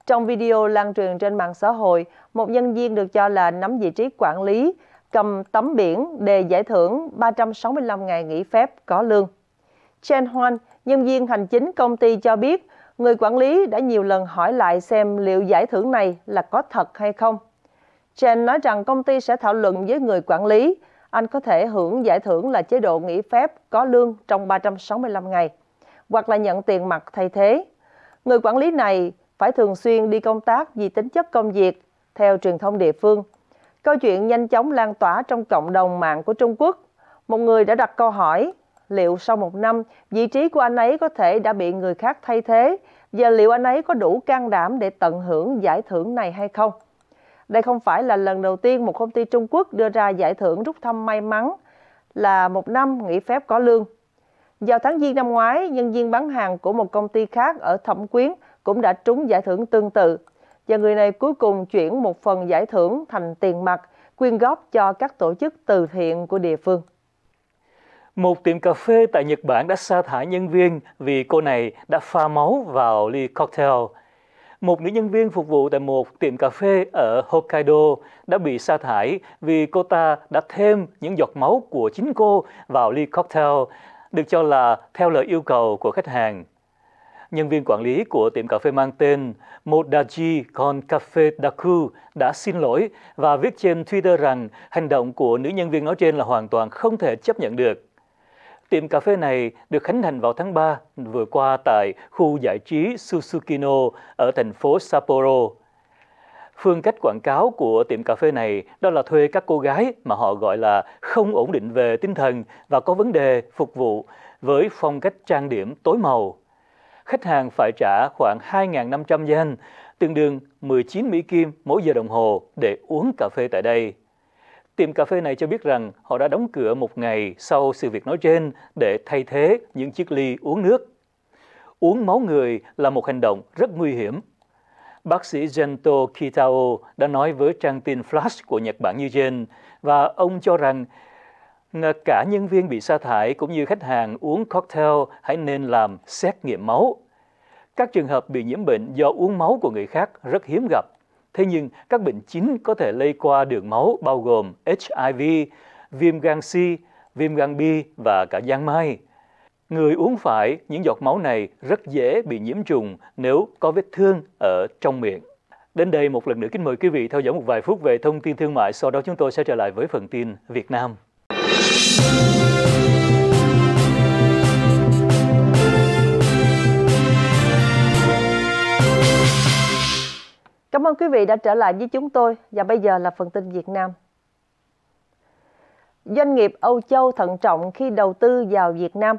Trong video lan truyền trên mạng xã hội, một nhân viên được cho là nắm vị trí quản lý, cầm tấm biển đề giải thưởng 365 ngày nghỉ phép có lương. Chen Hoan, nhân viên hành chính công ty cho biết, người quản lý đã nhiều lần hỏi lại xem liệu giải thưởng này là có thật hay không. Chen nói rằng công ty sẽ thảo luận với người quản lý, anh có thể hưởng giải thưởng là chế độ nghỉ phép có lương trong 365 ngày, hoặc là nhận tiền mặt thay thế. Người quản lý này phải thường xuyên đi công tác vì tính chất công việc, theo truyền thông địa phương. Câu chuyện nhanh chóng lan tỏa trong cộng đồng mạng của Trung Quốc. Một người đã đặt câu hỏi, liệu sau một năm, vị trí của anh ấy có thể đã bị người khác thay thế, và liệu anh ấy có đủ can đảm để tận hưởng giải thưởng này hay không? Đây không phải là lần đầu tiên một công ty Trung Quốc đưa ra giải thưởng rút thăm may mắn là một năm nghỉ phép có lương. Vào tháng Giêng năm ngoái, nhân viên bán hàng của một công ty khác ở Thẩm Quyến cũng đã trúng giải thưởng tương tự. Và người này cuối cùng chuyển một phần giải thưởng thành tiền mặt quyên góp cho các tổ chức từ thiện của địa phương. Một tiệm cà phê tại Nhật Bản đã sa thải nhân viên vì cô này đã pha máu vào ly cocktail. Một nữ nhân viên phục vụ tại một tiệm cà phê ở Hokkaido đã bị sa thải vì cô ta đã thêm những giọt máu của chính cô vào ly cocktail, được cho là theo lời yêu cầu của khách hàng nhân viên quản lý của tiệm cà phê mang tên Modaji Con Cafe Daku đã xin lỗi và viết trên Twitter rằng hành động của nữ nhân viên nói trên là hoàn toàn không thể chấp nhận được. Tiệm cà phê này được khánh thành vào tháng 3 vừa qua tại khu giải trí Susukino ở thành phố Sapporo. Phương cách quảng cáo của tiệm cà phê này đó là thuê các cô gái mà họ gọi là không ổn định về tinh thần và có vấn đề phục vụ với phong cách trang điểm tối màu khách hàng phải trả khoảng 2.500 yen, tương đương 19 Mỹ Kim mỗi giờ đồng hồ để uống cà phê tại đây. Tiệm cà phê này cho biết rằng họ đã đóng cửa một ngày sau sự việc nói trên để thay thế những chiếc ly uống nước. Uống máu người là một hành động rất nguy hiểm. Bác sĩ Gento Kitao đã nói với trang tin Flash của Nhật Bản như trên và ông cho rằng Cả nhân viên bị sa thải cũng như khách hàng uống cocktail hãy nên làm xét nghiệm máu. Các trường hợp bị nhiễm bệnh do uống máu của người khác rất hiếm gặp. Thế nhưng các bệnh chính có thể lây qua đường máu bao gồm HIV, viêm gan C, viêm gan B và cả giang mai. Người uống phải những giọt máu này rất dễ bị nhiễm trùng nếu có vết thương ở trong miệng. Đến đây một lần nữa kính mời quý vị theo dõi một vài phút về thông tin thương mại, sau đó chúng tôi sẽ trở lại với phần tin Việt Nam. Cảm ơn quý vị đã trở lại với chúng tôi và bây giờ là phần tin Việt Nam. Doanh nghiệp Âu Châu thận trọng khi đầu tư vào Việt Nam.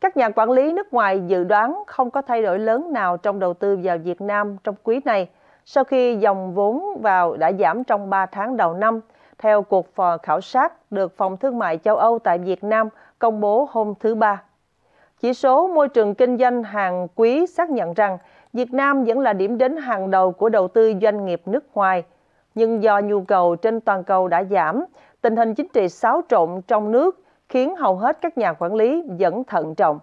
Các nhà quản lý nước ngoài dự đoán không có thay đổi lớn nào trong đầu tư vào Việt Nam trong quý này sau khi dòng vốn vào đã giảm trong 3 tháng đầu năm – theo cuộc phò khảo sát được Phòng Thương mại châu Âu tại Việt Nam công bố hôm thứ Ba. Chỉ số môi trường kinh doanh hàng quý xác nhận rằng Việt Nam vẫn là điểm đến hàng đầu của đầu tư doanh nghiệp nước ngoài. Nhưng do nhu cầu trên toàn cầu đã giảm, tình hình chính trị xáo trộn trong nước khiến hầu hết các nhà quản lý vẫn thận trọng.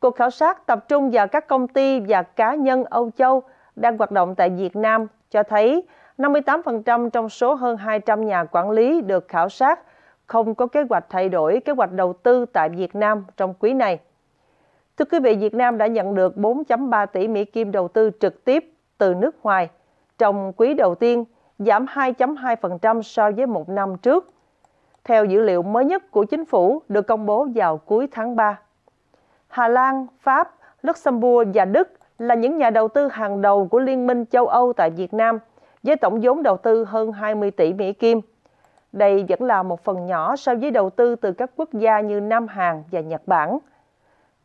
Cuộc khảo sát tập trung vào các công ty và cá nhân Âu Châu đang hoạt động tại Việt Nam cho thấy 58% trong số hơn 200 nhà quản lý được khảo sát không có kế hoạch thay đổi kế hoạch đầu tư tại Việt Nam trong quý này. Thưa quý vị, Việt Nam đã nhận được 4.3 tỷ Mỹ Kim đầu tư trực tiếp từ nước ngoài trong quý đầu tiên, giảm 2.2% so với một năm trước, theo dữ liệu mới nhất của chính phủ được công bố vào cuối tháng 3. Hà Lan, Pháp, Luxembourg và Đức là những nhà đầu tư hàng đầu của Liên minh châu Âu tại Việt Nam – với tổng vốn đầu tư hơn 20 tỷ Mỹ Kim. Đây vẫn là một phần nhỏ so với đầu tư từ các quốc gia như Nam Hàn và Nhật Bản.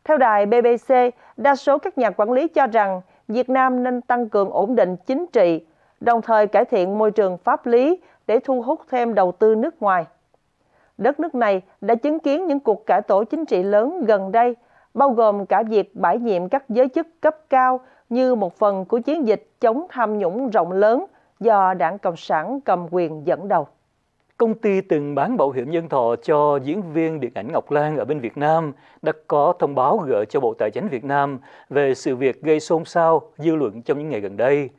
Theo đài BBC, đa số các nhà quản lý cho rằng Việt Nam nên tăng cường ổn định chính trị, đồng thời cải thiện môi trường pháp lý để thu hút thêm đầu tư nước ngoài. Đất nước này đã chứng kiến những cuộc cải tổ chính trị lớn gần đây, bao gồm cả việc bãi nhiệm các giới chức cấp cao như một phần của chiến dịch chống tham nhũng rộng lớn – do đảng Cộng sản cầm quyền dẫn đầu. Công ty từng bán bảo hiểm nhân thọ cho diễn viên điện ảnh Ngọc Lan ở bên Việt Nam đã có thông báo gửi cho Bộ Tài chính Việt Nam về sự việc gây xôn xao dư luận trong những ngày gần đây.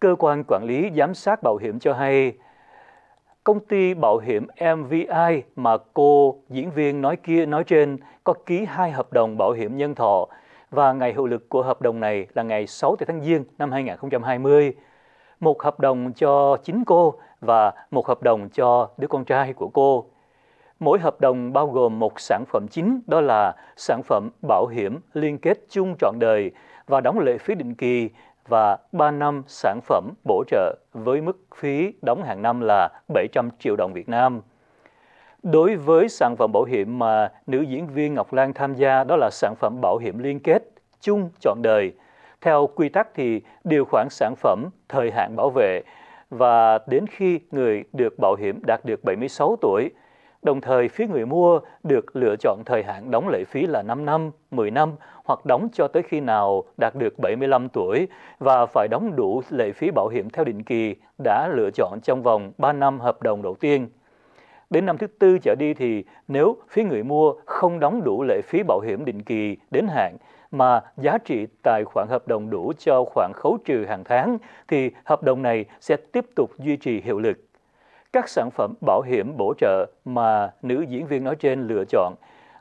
Cơ quan quản lý giám sát bảo hiểm cho hay, công ty bảo hiểm MVI mà cô diễn viên nói kia nói trên có ký hai hợp đồng bảo hiểm nhân thọ và ngày hiệu lực của hợp đồng này là ngày 6 tháng Giêng năm 2020 một hợp đồng cho chính cô và một hợp đồng cho đứa con trai của cô. Mỗi hợp đồng bao gồm một sản phẩm chính, đó là sản phẩm bảo hiểm liên kết chung trọn đời và đóng lệ phí định kỳ và 3 năm sản phẩm bổ trợ với mức phí đóng hàng năm là 700 triệu đồng Việt Nam. Đối với sản phẩm bảo hiểm mà nữ diễn viên Ngọc Lan tham gia đó là sản phẩm bảo hiểm liên kết chung trọn đời – theo quy tắc thì điều khoản sản phẩm, thời hạn bảo vệ và đến khi người được bảo hiểm đạt được 76 tuổi, đồng thời phía người mua được lựa chọn thời hạn đóng lệ phí là 5 năm, 10 năm hoặc đóng cho tới khi nào đạt được 75 tuổi và phải đóng đủ lệ phí bảo hiểm theo định kỳ đã lựa chọn trong vòng 3 năm hợp đồng đầu tiên. Đến năm thứ tư trở đi thì nếu phía người mua không đóng đủ lệ phí bảo hiểm định kỳ đến hạn mà giá trị tài khoản hợp đồng đủ cho khoản khấu trừ hàng tháng thì hợp đồng này sẽ tiếp tục duy trì hiệu lực. Các sản phẩm bảo hiểm bổ trợ mà nữ diễn viên nói trên lựa chọn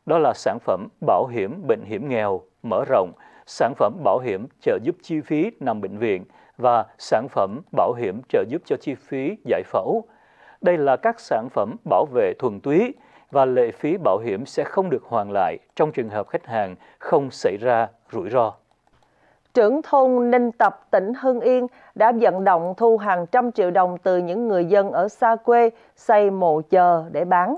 đó là sản phẩm bảo hiểm bệnh hiểm nghèo mở rộng, sản phẩm bảo hiểm trợ giúp chi phí nằm bệnh viện và sản phẩm bảo hiểm trợ giúp cho chi phí giải phẫu. Đây là các sản phẩm bảo vệ thuần túy và lệ phí bảo hiểm sẽ không được hoàn lại trong trường hợp khách hàng không xảy ra rủi ro. Trưởng thôn Ninh Tập, tỉnh Hưng Yên đã vận động thu hàng trăm triệu đồng từ những người dân ở xa quê xây mộ chờ để bán.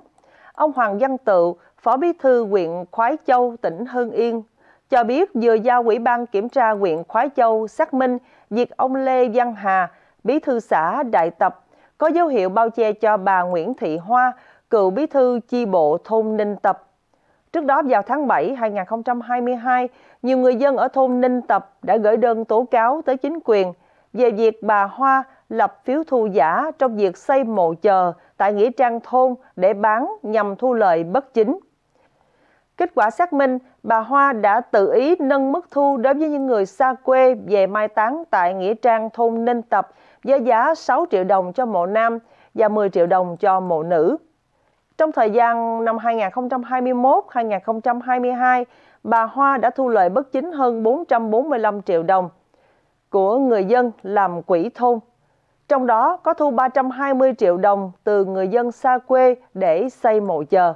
Ông Hoàng Văn Tự, Phó Bí thư huyện Khoái Châu, tỉnh Hưng Yên, cho biết vừa giao Ủy ban Kiểm tra huyện Khoái Châu xác minh việc ông Lê Văn Hà, Bí thư xã Đại Tập, có dấu hiệu bao che cho bà Nguyễn Thị Hoa, cựu bí thư chi bộ thôn Ninh Tập. Trước đó vào tháng 7 2022, nhiều người dân ở thôn Ninh Tập đã gửi đơn tố cáo tới chính quyền về việc bà Hoa lập phiếu thu giả trong việc xây mộ chờ tại nghĩa trang thôn để bán nhằm thu lợi bất chính. Kết quả xác minh, bà Hoa đã tự ý nâng mức thu đối với những người xa quê về mai táng tại nghĩa trang thôn Ninh Tập với giá 6 triệu đồng cho mộ nam và 10 triệu đồng cho mộ nữ. Trong thời gian năm 2021-2022, bà Hoa đã thu lợi bất chính hơn 445 triệu đồng của người dân làm quỹ thôn. Trong đó có thu 320 triệu đồng từ người dân xa quê để xây mộ chờ.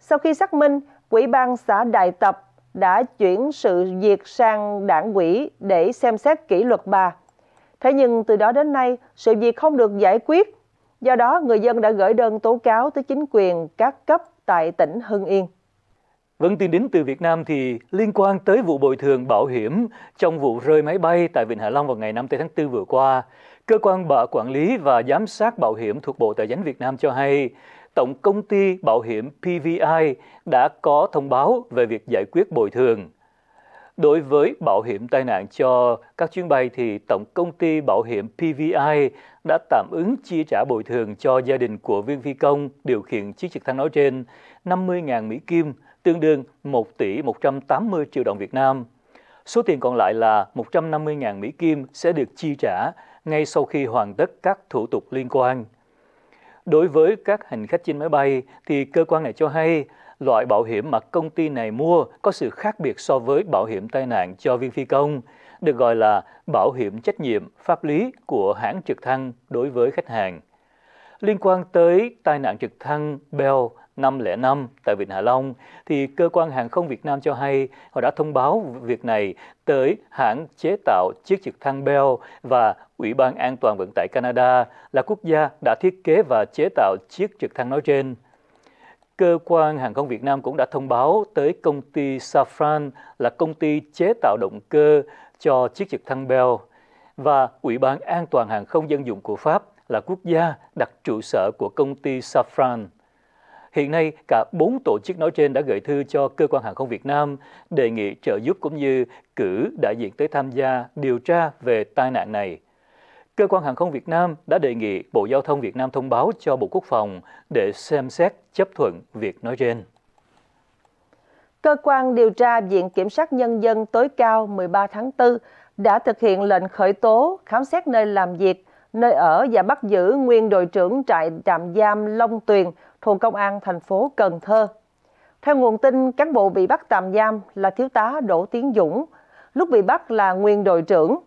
Sau khi xác minh, Quỹ ban xã Đại Tập đã chuyển sự việc sang đảng quỹ để xem xét kỷ luật bà. Thế nhưng từ đó đến nay, sự việc không được giải quyết Do đó, người dân đã gửi đơn tố cáo tới chính quyền các cấp tại tỉnh Hưng Yên. Vẫn vâng, tin đến từ Việt Nam thì liên quan tới vụ bồi thường bảo hiểm trong vụ rơi máy bay tại Vịnh Hạ Long vào ngày 5 tháng 4 vừa qua, cơ quan bạ quản lý và giám sát bảo hiểm thuộc Bộ Tài chính Việt Nam cho hay, tổng công ty bảo hiểm PVI đã có thông báo về việc giải quyết bồi thường. Đối với bảo hiểm tai nạn cho các chuyến bay thì tổng công ty bảo hiểm PVI đã tạm ứng chi trả bồi thường cho gia đình của viên phi công điều khiển chiếc trực thăng nói trên 50.000 Mỹ Kim, tương đương 1 tỷ 180 triệu đồng Việt Nam. Số tiền còn lại là 150.000 Mỹ Kim sẽ được chi trả ngay sau khi hoàn tất các thủ tục liên quan. Đối với các hành khách trên máy bay thì cơ quan này cho hay loại bảo hiểm mà công ty này mua có sự khác biệt so với bảo hiểm tai nạn cho viên phi công, được gọi là bảo hiểm trách nhiệm pháp lý của hãng trực thăng đối với khách hàng. Liên quan tới tai nạn trực thăng Bell 505 tại Vịnh Hạ Long, thì cơ quan hàng không Việt Nam cho hay họ đã thông báo việc này tới hãng chế tạo chiếc trực thăng Bell và Ủy ban An toàn Vận tải Canada là quốc gia đã thiết kế và chế tạo chiếc trực thăng nói trên. Cơ quan Hàng không Việt Nam cũng đã thông báo tới công ty Safran là công ty chế tạo động cơ cho chiếc trực thăng Bell và Ủy ban An toàn Hàng không Dân dụng của Pháp là quốc gia đặt trụ sở của công ty Safran. Hiện nay, cả bốn tổ chức nói trên đã gửi thư cho Cơ quan Hàng không Việt Nam đề nghị trợ giúp cũng như cử đại diện tới tham gia điều tra về tai nạn này. Cơ quan Hàng không Việt Nam đã đề nghị Bộ Giao thông Việt Nam thông báo cho Bộ Quốc phòng để xem xét chấp thuận việc nói trên. Cơ quan điều tra Viện Kiểm sát Nhân dân tối cao 13 tháng 4 đã thực hiện lệnh khởi tố, khám xét nơi làm việc, nơi ở và bắt giữ nguyên đội trưởng trại trạm giam Long Tuyền thuộc Công an thành phố Cần Thơ. Theo nguồn tin, cán bộ bị bắt tạm giam là thiếu tá Đỗ Tiến Dũng, lúc bị bắt là nguyên đội trưởng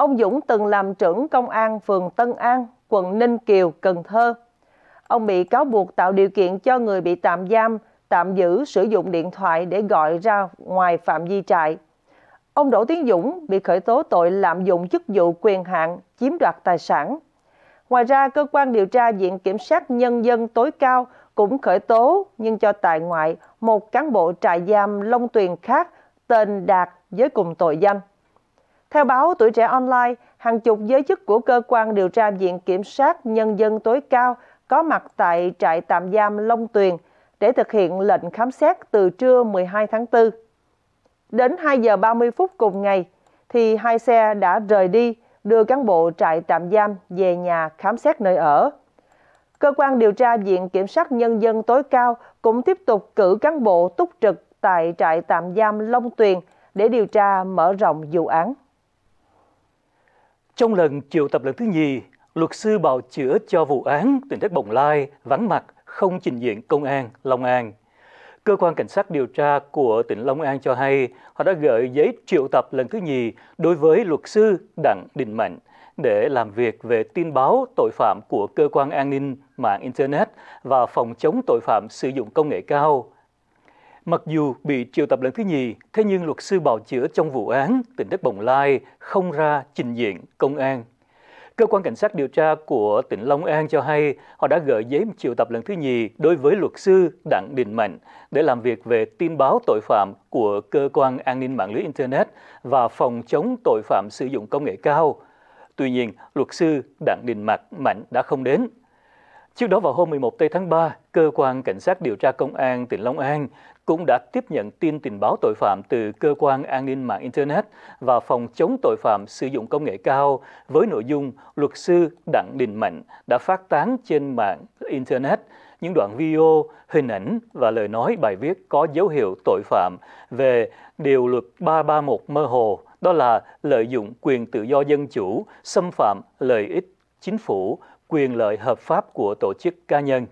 Ông Dũng từng làm trưởng công an phường Tân An, quận Ninh Kiều, Cần Thơ. Ông bị cáo buộc tạo điều kiện cho người bị tạm giam, tạm giữ sử dụng điện thoại để gọi ra ngoài phạm vi trại. Ông Đỗ Tiến Dũng bị khởi tố tội lạm dụng chức vụ quyền hạn, chiếm đoạt tài sản. Ngoài ra, cơ quan điều tra Viện Kiểm sát Nhân dân tối cao cũng khởi tố nhưng cho tại ngoại một cán bộ trại giam Long Tuyền khác tên Đạt với cùng tội danh. Theo báo Tuổi Trẻ Online, hàng chục giới chức của cơ quan điều tra Viện Kiểm sát Nhân dân tối cao có mặt tại trại tạm giam Long Tuyền để thực hiện lệnh khám xét từ trưa 12 tháng 4. Đến 2 giờ 30 phút cùng ngày, thì hai xe đã rời đi đưa cán bộ trại tạm giam về nhà khám xét nơi ở. Cơ quan điều tra Viện Kiểm sát Nhân dân tối cao cũng tiếp tục cử cán bộ túc trực tại trại tạm giam Long Tuyền để điều tra mở rộng vụ án. Trong lần triệu tập lần thứ nhì, luật sư bào chữa cho vụ án tỉnh thất Bồng Lai vắng mặt không trình diện công an Long An. Cơ quan cảnh sát điều tra của tỉnh Long An cho hay họ đã gửi giấy triệu tập lần thứ nhì đối với luật sư Đặng Đình Mạnh để làm việc về tin báo tội phạm của cơ quan an ninh mạng Internet và phòng chống tội phạm sử dụng công nghệ cao. Mặc dù bị triệu tập lần thứ nhì, thế nhưng luật sư bào chữa trong vụ án tỉnh đất Bồng Lai không ra trình diện công an. Cơ quan cảnh sát điều tra của tỉnh Long An cho hay họ đã gửi giấy triệu tập lần thứ nhì đối với luật sư Đặng Đình Mạnh để làm việc về tin báo tội phạm của Cơ quan An ninh mạng lưới Internet và phòng chống tội phạm sử dụng công nghệ cao. Tuy nhiên, luật sư Đặng Đình Mạc Mạnh đã không đến. Trước đó vào hôm 11 tây tháng 3, Cơ quan Cảnh sát điều tra Công an tỉnh Long An cũng đã tiếp nhận tin tình báo tội phạm từ Cơ quan An ninh mạng Internet và Phòng chống tội phạm sử dụng công nghệ cao với nội dung luật sư Đặng Đình Mạnh đã phát tán trên mạng Internet những đoạn video, hình ảnh và lời nói bài viết có dấu hiệu tội phạm về Điều luật 331 mơ hồ, đó là lợi dụng quyền tự do dân chủ, xâm phạm lợi ích chính phủ, quyền lợi hợp pháp của tổ chức cá nhân.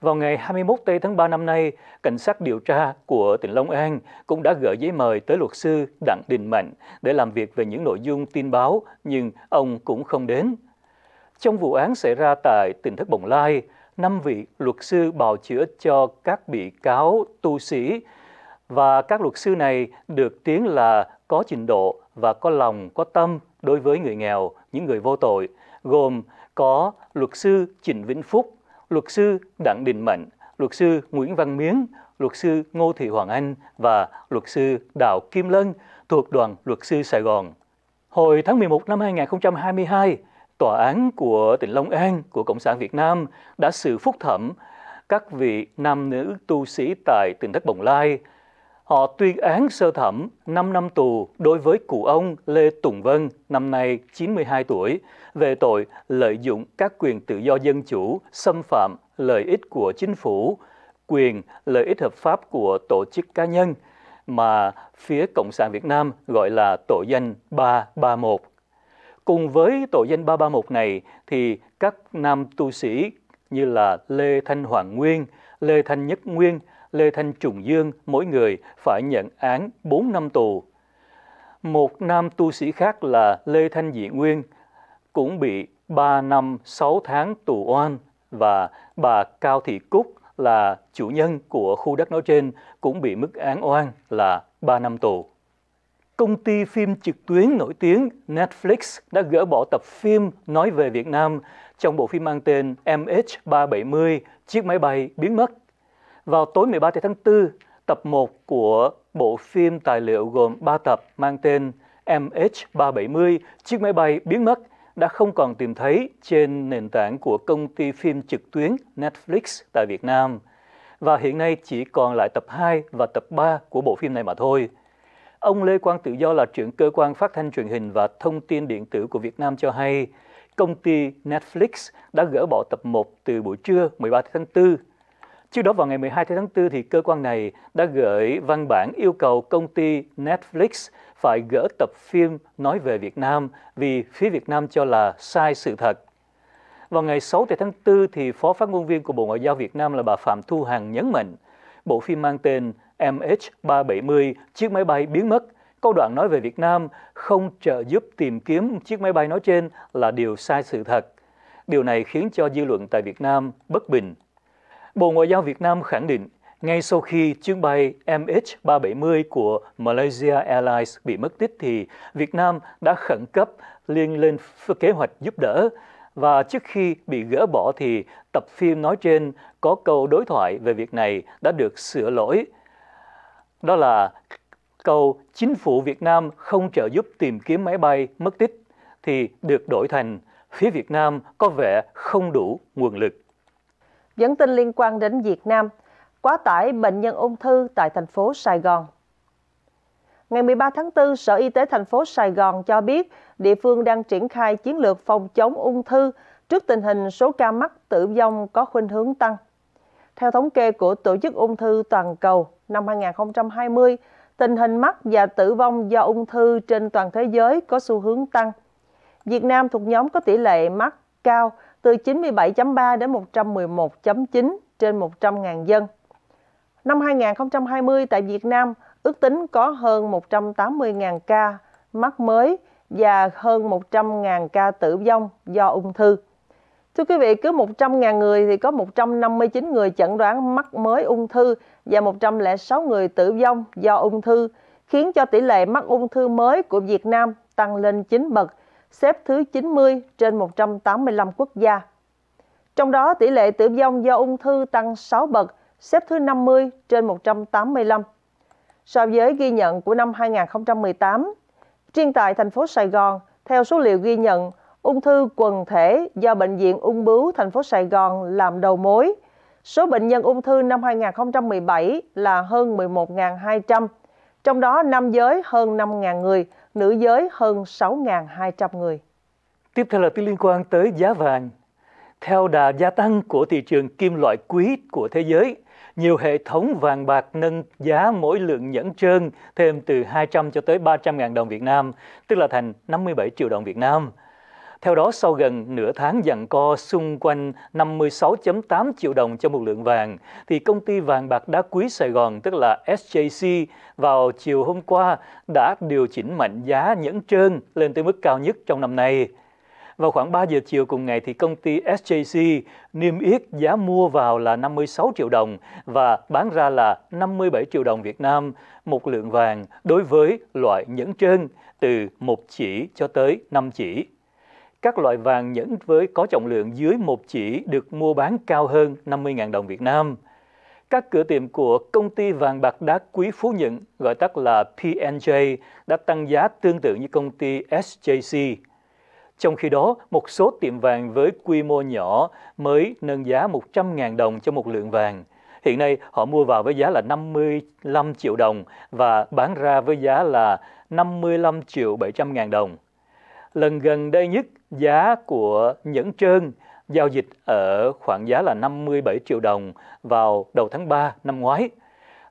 Vào ngày 21 tây tháng 3 năm nay, Cảnh sát điều tra của tỉnh Long An cũng đã gửi giấy mời tới luật sư Đặng Đình Mạnh để làm việc về những nội dung tin báo, nhưng ông cũng không đến. Trong vụ án xảy ra tại tỉnh Thất Bồng Lai, năm vị luật sư bào chữa cho các bị cáo tu sĩ và các luật sư này được tiếng là có trình độ và có lòng, có tâm đối với người nghèo, những người vô tội, gồm có luật sư Trịnh Vĩnh Phúc, luật sư Đặng Đình Mạnh, luật sư Nguyễn Văn Miến, luật sư Ngô Thị Hoàng Anh và luật sư Đào Kim Lân thuộc đoàn luật sư Sài Gòn. Hồi tháng 11 năm 2022, Tòa án của tỉnh Long An của Cộng sản Việt Nam đã xử phúc thẩm các vị nam nữ tu sĩ tại tỉnh Thất Bồng Lai Họ tuyên án sơ thẩm 5 năm tù đối với cụ ông Lê Tùng Vân, năm nay 92 tuổi, về tội lợi dụng các quyền tự do dân chủ, xâm phạm lợi ích của chính phủ, quyền lợi ích hợp pháp của tổ chức cá nhân mà phía Cộng sản Việt Nam gọi là tội danh 331. Cùng với tội danh 331 này thì các nam tu sĩ như là Lê Thanh Hoàng Nguyên, Lê Thanh Nhất Nguyên Lê Thanh Trùng Dương mỗi người phải nhận án 4 năm tù. Một nam tu sĩ khác là Lê Thanh Dị Nguyên cũng bị 3 năm 6 tháng tù oan và bà Cao Thị Cúc là chủ nhân của khu đất nói trên cũng bị mức án oan là 3 năm tù. Công ty phim trực tuyến nổi tiếng Netflix đã gỡ bỏ tập phim nói về Việt Nam trong bộ phim mang tên MH370 Chiếc máy bay biến mất vào tối 13 tháng 4, tập 1 của bộ phim tài liệu gồm 3 tập mang tên MH370, chiếc máy bay biến mất, đã không còn tìm thấy trên nền tảng của công ty phim trực tuyến Netflix tại Việt Nam. Và hiện nay chỉ còn lại tập 2 và tập 3 của bộ phim này mà thôi. Ông Lê Quang Tự Do là trưởng cơ quan phát thanh truyền hình và thông tin điện tử của Việt Nam cho hay, công ty Netflix đã gỡ bỏ tập 1 từ buổi trưa 13 tháng 4 Trước đó vào ngày 12 tháng 4, thì cơ quan này đã gửi văn bản yêu cầu công ty Netflix phải gỡ tập phim nói về Việt Nam vì phía Việt Nam cho là sai sự thật. Vào ngày 6 tháng 4, thì Phó phát ngôn viên của Bộ Ngoại giao Việt Nam là bà Phạm Thu Hằng nhấn mạnh bộ phim mang tên MH370, chiếc máy bay biến mất, câu đoạn nói về Việt Nam không trợ giúp tìm kiếm chiếc máy bay nói trên là điều sai sự thật. Điều này khiến cho dư luận tại Việt Nam bất bình, Bộ Ngoại giao Việt Nam khẳng định, ngay sau khi chuyến bay MH370 của Malaysia Airlines bị mất tích thì Việt Nam đã khẩn cấp liên lên kế hoạch giúp đỡ và trước khi bị gỡ bỏ thì tập phim nói trên có câu đối thoại về việc này đã được sửa lỗi. Đó là câu chính phủ Việt Nam không trợ giúp tìm kiếm máy bay mất tích thì được đổi thành phía Việt Nam có vẻ không đủ nguồn lực. Dẫn tin liên quan đến Việt Nam, quá tải bệnh nhân ung thư tại thành phố Sài Gòn. Ngày 13 tháng 4, Sở Y tế thành phố Sài Gòn cho biết địa phương đang triển khai chiến lược phòng chống ung thư trước tình hình số ca mắc tử vong có khuynh hướng tăng. Theo thống kê của Tổ chức Ung thư Toàn cầu năm 2020, tình hình mắc và tử vong do ung thư trên toàn thế giới có xu hướng tăng. Việt Nam thuộc nhóm có tỷ lệ mắc cao từ 97.3 đến 111.9 trên 100.000 dân. Năm 2020 tại Việt Nam, ước tính có hơn 180.000 ca mắc mới và hơn 100.000 ca tử vong do ung thư. Thưa quý vị, cứ 100.000 người thì có 159 người chẩn đoán mắc mới ung thư và 106 người tử vong do ung thư, khiến cho tỷ lệ mắc ung thư mới của Việt Nam tăng lên 9 bậc xếp thứ 90 trên 185 quốc gia. Trong đó, tỷ lệ tử vong do ung thư tăng 6 bậc, xếp thứ 50 trên 185. So với ghi nhận của năm 2018, riêng tại thành phố Sài Gòn, theo số liệu ghi nhận, ung thư quần thể do Bệnh viện Ung bướu thành phố Sài Gòn làm đầu mối. Số bệnh nhân ung thư năm 2017 là hơn 11.200, trong đó nam giới hơn 5.000 người, nữ giới hơn 6.200 người. Tiếp theo là tin liên quan tới giá vàng. Theo đà gia tăng của thị trường kim loại quý của thế giới, nhiều hệ thống vàng bạc nâng giá mỗi lượng nhẫn trơn thêm từ 200 cho tới 300 ngàn đồng Việt Nam, tức là thành 57 triệu đồng Việt Nam. Theo đó, sau gần nửa tháng dặn co xung quanh 56.8 triệu đồng cho một lượng vàng, thì công ty vàng bạc đá quý Sài Gòn, tức là SJC, vào chiều hôm qua đã điều chỉnh mạnh giá nhẫn trơn lên tới mức cao nhất trong năm nay. Vào khoảng 3 giờ chiều cùng ngày thì công ty SJC niêm yết giá mua vào là 56 triệu đồng và bán ra là 57 triệu đồng Việt Nam một lượng vàng đối với loại nhẫn trơn từ một chỉ cho tới 5 chỉ các loại vàng nhẫn với có trọng lượng dưới một chỉ được mua bán cao hơn 50.000 đồng Việt Nam. Các cửa tiệm của công ty vàng bạc đá quý Phú Nhuận, gọi tắt là PNJ, đã tăng giá tương tự như công ty SJC. Trong khi đó, một số tiệm vàng với quy mô nhỏ mới nâng giá 100.000 đồng cho một lượng vàng. Hiện nay, họ mua vào với giá là 55 triệu đồng và bán ra với giá là 55 triệu 700 ngàn đồng lần gần đây nhất giá của nhẫn trơn giao dịch ở khoảng giá là 57 triệu đồng vào đầu tháng 3 năm ngoái.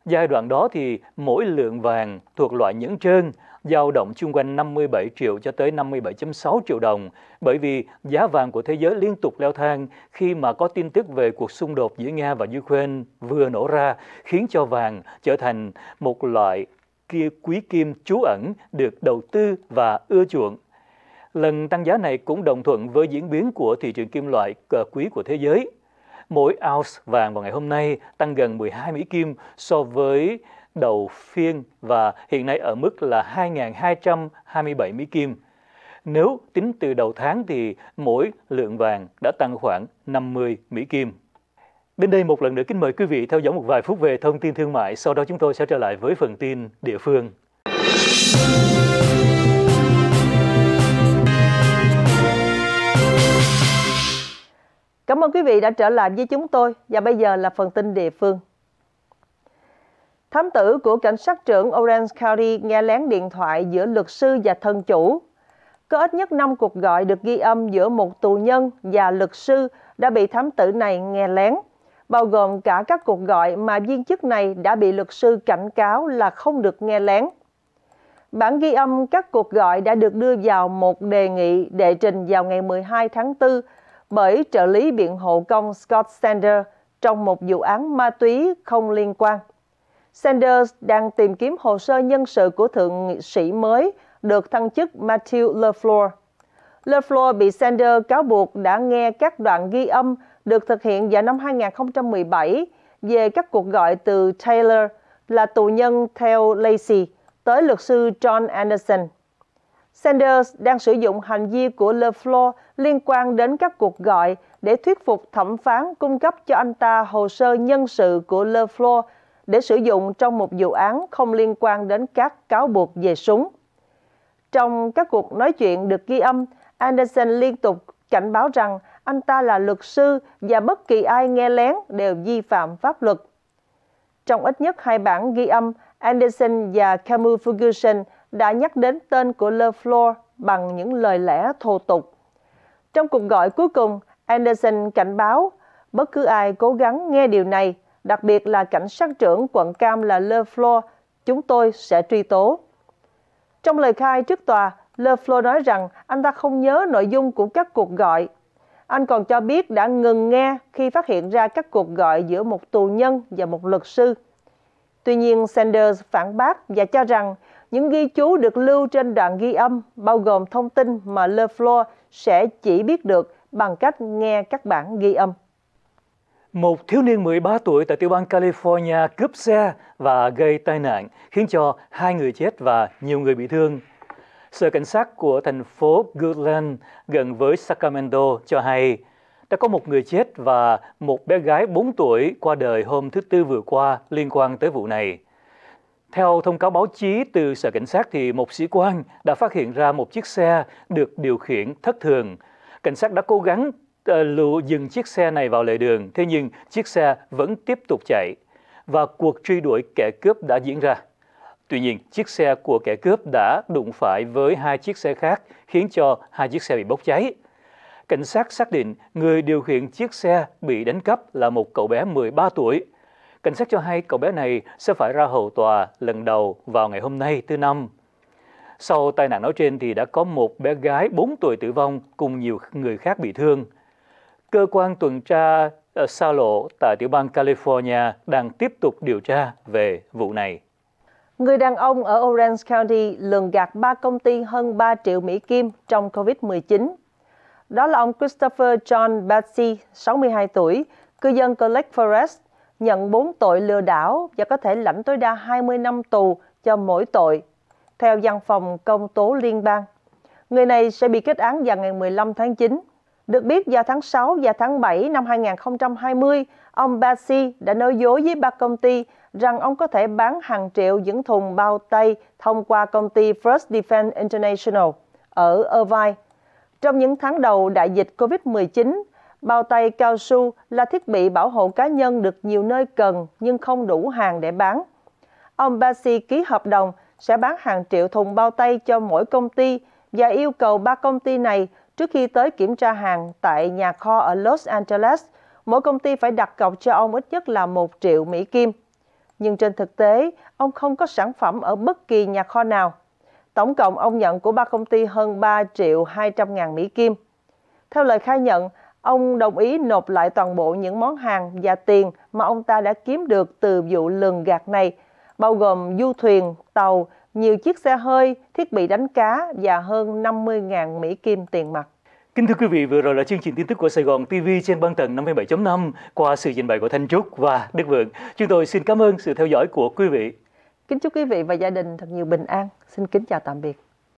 Giai đoạn đó thì mỗi lượng vàng thuộc loại nhẫn trơn dao động chung quanh 57 triệu cho tới 57.6 triệu đồng bởi vì giá vàng của thế giới liên tục leo thang khi mà có tin tức về cuộc xung đột giữa Nga và Ukraine vừa nổ ra khiến cho vàng trở thành một loại kia quý kim trú ẩn được đầu tư và ưa chuộng Lần tăng giá này cũng đồng thuận với diễn biến của thị trường kim loại quý của thế giới. Mỗi ounce vàng vào ngày hôm nay tăng gần 12 Mỹ Kim so với đầu phiên và hiện nay ở mức là 2.227 Mỹ Kim. Nếu tính từ đầu tháng thì mỗi lượng vàng đã tăng khoảng 50 Mỹ Kim. Bên đây một lần nữa kính mời quý vị theo dõi một vài phút về thông tin thương mại, sau đó chúng tôi sẽ trở lại với phần tin địa phương. Cảm ơn quý vị đã trở lại với chúng tôi và bây giờ là phần tin địa phương. Thám tử của cảnh sát trưởng Orange County nghe lén điện thoại giữa luật sư và thân chủ. Có ít nhất 5 cuộc gọi được ghi âm giữa một tù nhân và luật sư đã bị thám tử này nghe lén, bao gồm cả các cuộc gọi mà viên chức này đã bị luật sư cảnh cáo là không được nghe lén. Bản ghi âm các cuộc gọi đã được đưa vào một đề nghị đệ trình vào ngày 12 tháng 4 bởi trợ lý biện hộ công Scott Sanders trong một vụ án ma túy không liên quan. Sanders đang tìm kiếm hồ sơ nhân sự của thượng nghị sĩ mới được thăng chức Matthew LeFleur. LeFleur bị Sanders cáo buộc đã nghe các đoạn ghi âm được thực hiện vào năm 2017 về các cuộc gọi từ Taylor là tù nhân theo Lacey tới luật sư John Anderson. Sanders đang sử dụng hành vi của LeFleur liên quan đến các cuộc gọi để thuyết phục thẩm phán cung cấp cho anh ta hồ sơ nhân sự của LeFleur để sử dụng trong một vụ án không liên quan đến các cáo buộc về súng. Trong các cuộc nói chuyện được ghi âm, Anderson liên tục cảnh báo rằng anh ta là luật sư và bất kỳ ai nghe lén đều vi phạm pháp luật. Trong ít nhất hai bản ghi âm, Anderson và Camus Ferguson đã nhắc đến tên của LeFleur bằng những lời lẽ thô tục. Trong cuộc gọi cuối cùng, Anderson cảnh báo bất cứ ai cố gắng nghe điều này, đặc biệt là cảnh sát trưởng quận Cam là LeFleur, chúng tôi sẽ truy tố. Trong lời khai trước tòa, LeFleur nói rằng anh ta không nhớ nội dung của các cuộc gọi. Anh còn cho biết đã ngừng nghe khi phát hiện ra các cuộc gọi giữa một tù nhân và một luật sư. Tuy nhiên, Sanders phản bác và cho rằng những ghi chú được lưu trên đoạn ghi âm bao gồm thông tin mà LeFleur sẽ chỉ biết được bằng cách nghe các bản ghi âm. Một thiếu niên 13 tuổi tại tiểu bang California cướp xe và gây tai nạn, khiến cho hai người chết và nhiều người bị thương. Sở Cảnh sát của thành phố Goodland gần với Sacramento cho hay đã có một người chết và một bé gái 4 tuổi qua đời hôm thứ Tư vừa qua liên quan tới vụ này. Theo thông cáo báo chí từ Sở Cảnh sát, thì một sĩ quan đã phát hiện ra một chiếc xe được điều khiển thất thường. Cảnh sát đã cố gắng ờ, lụ dừng chiếc xe này vào lề đường, thế nhưng chiếc xe vẫn tiếp tục chạy và cuộc truy đuổi kẻ cướp đã diễn ra. Tuy nhiên, chiếc xe của kẻ cướp đã đụng phải với hai chiếc xe khác, khiến cho hai chiếc xe bị bốc cháy. Cảnh sát xác định người điều khiển chiếc xe bị đánh cắp là một cậu bé 13 tuổi Cảnh sát cho hay cậu bé này sẽ phải ra hầu tòa lần đầu vào ngày hôm nay thứ năm. Sau tai nạn nói trên thì đã có một bé gái 4 tuổi tử vong cùng nhiều người khác bị thương. Cơ quan tuần tra ở ờ, xa lộ tại tiểu bang California đang tiếp tục điều tra về vụ này. Người đàn ông ở Orange County lường gạt ba công ty hơn 3 triệu Mỹ Kim trong COVID-19. Đó là ông Christopher John Batsy, 62 tuổi, cư dân của Forest, nhận 4 tội lừa đảo và có thể lãnh tối đa 20 năm tù cho mỗi tội, theo văn phòng công tố liên bang. Người này sẽ bị kết án vào ngày 15 tháng 9. Được biết, vào tháng 6 và tháng 7 năm 2020, ông Bassi đã nói dối với ba công ty rằng ông có thể bán hàng triệu những thùng bao tay thông qua công ty First Defense International ở Irvine. Trong những tháng đầu đại dịch COVID-19, Bao tay cao su là thiết bị bảo hộ cá nhân được nhiều nơi cần nhưng không đủ hàng để bán. Ông Basi ký hợp đồng sẽ bán hàng triệu thùng bao tay cho mỗi công ty và yêu cầu ba công ty này trước khi tới kiểm tra hàng tại nhà kho ở Los Angeles, mỗi công ty phải đặt cọc cho ông ít nhất là 1 triệu Mỹ Kim. Nhưng trên thực tế, ông không có sản phẩm ở bất kỳ nhà kho nào. Tổng cộng ông nhận của ba công ty hơn 3 triệu 200 ngàn Mỹ Kim. Theo lời khai nhận, Ông đồng ý nộp lại toàn bộ những món hàng và tiền mà ông ta đã kiếm được từ vụ lường gạt này, bao gồm du thuyền, tàu, nhiều chiếc xe hơi, thiết bị đánh cá và hơn 50.000 Mỹ Kim tiền mặt. Kính thưa quý vị, vừa rồi là chương trình tin tức của Sài Gòn TV trên băng tần 57.5 qua sự trình bày của Thanh Trúc và Đức Vượng. Chúng tôi xin cảm ơn sự theo dõi của quý vị. Kính chúc quý vị và gia đình thật nhiều bình an. Xin kính chào tạm biệt.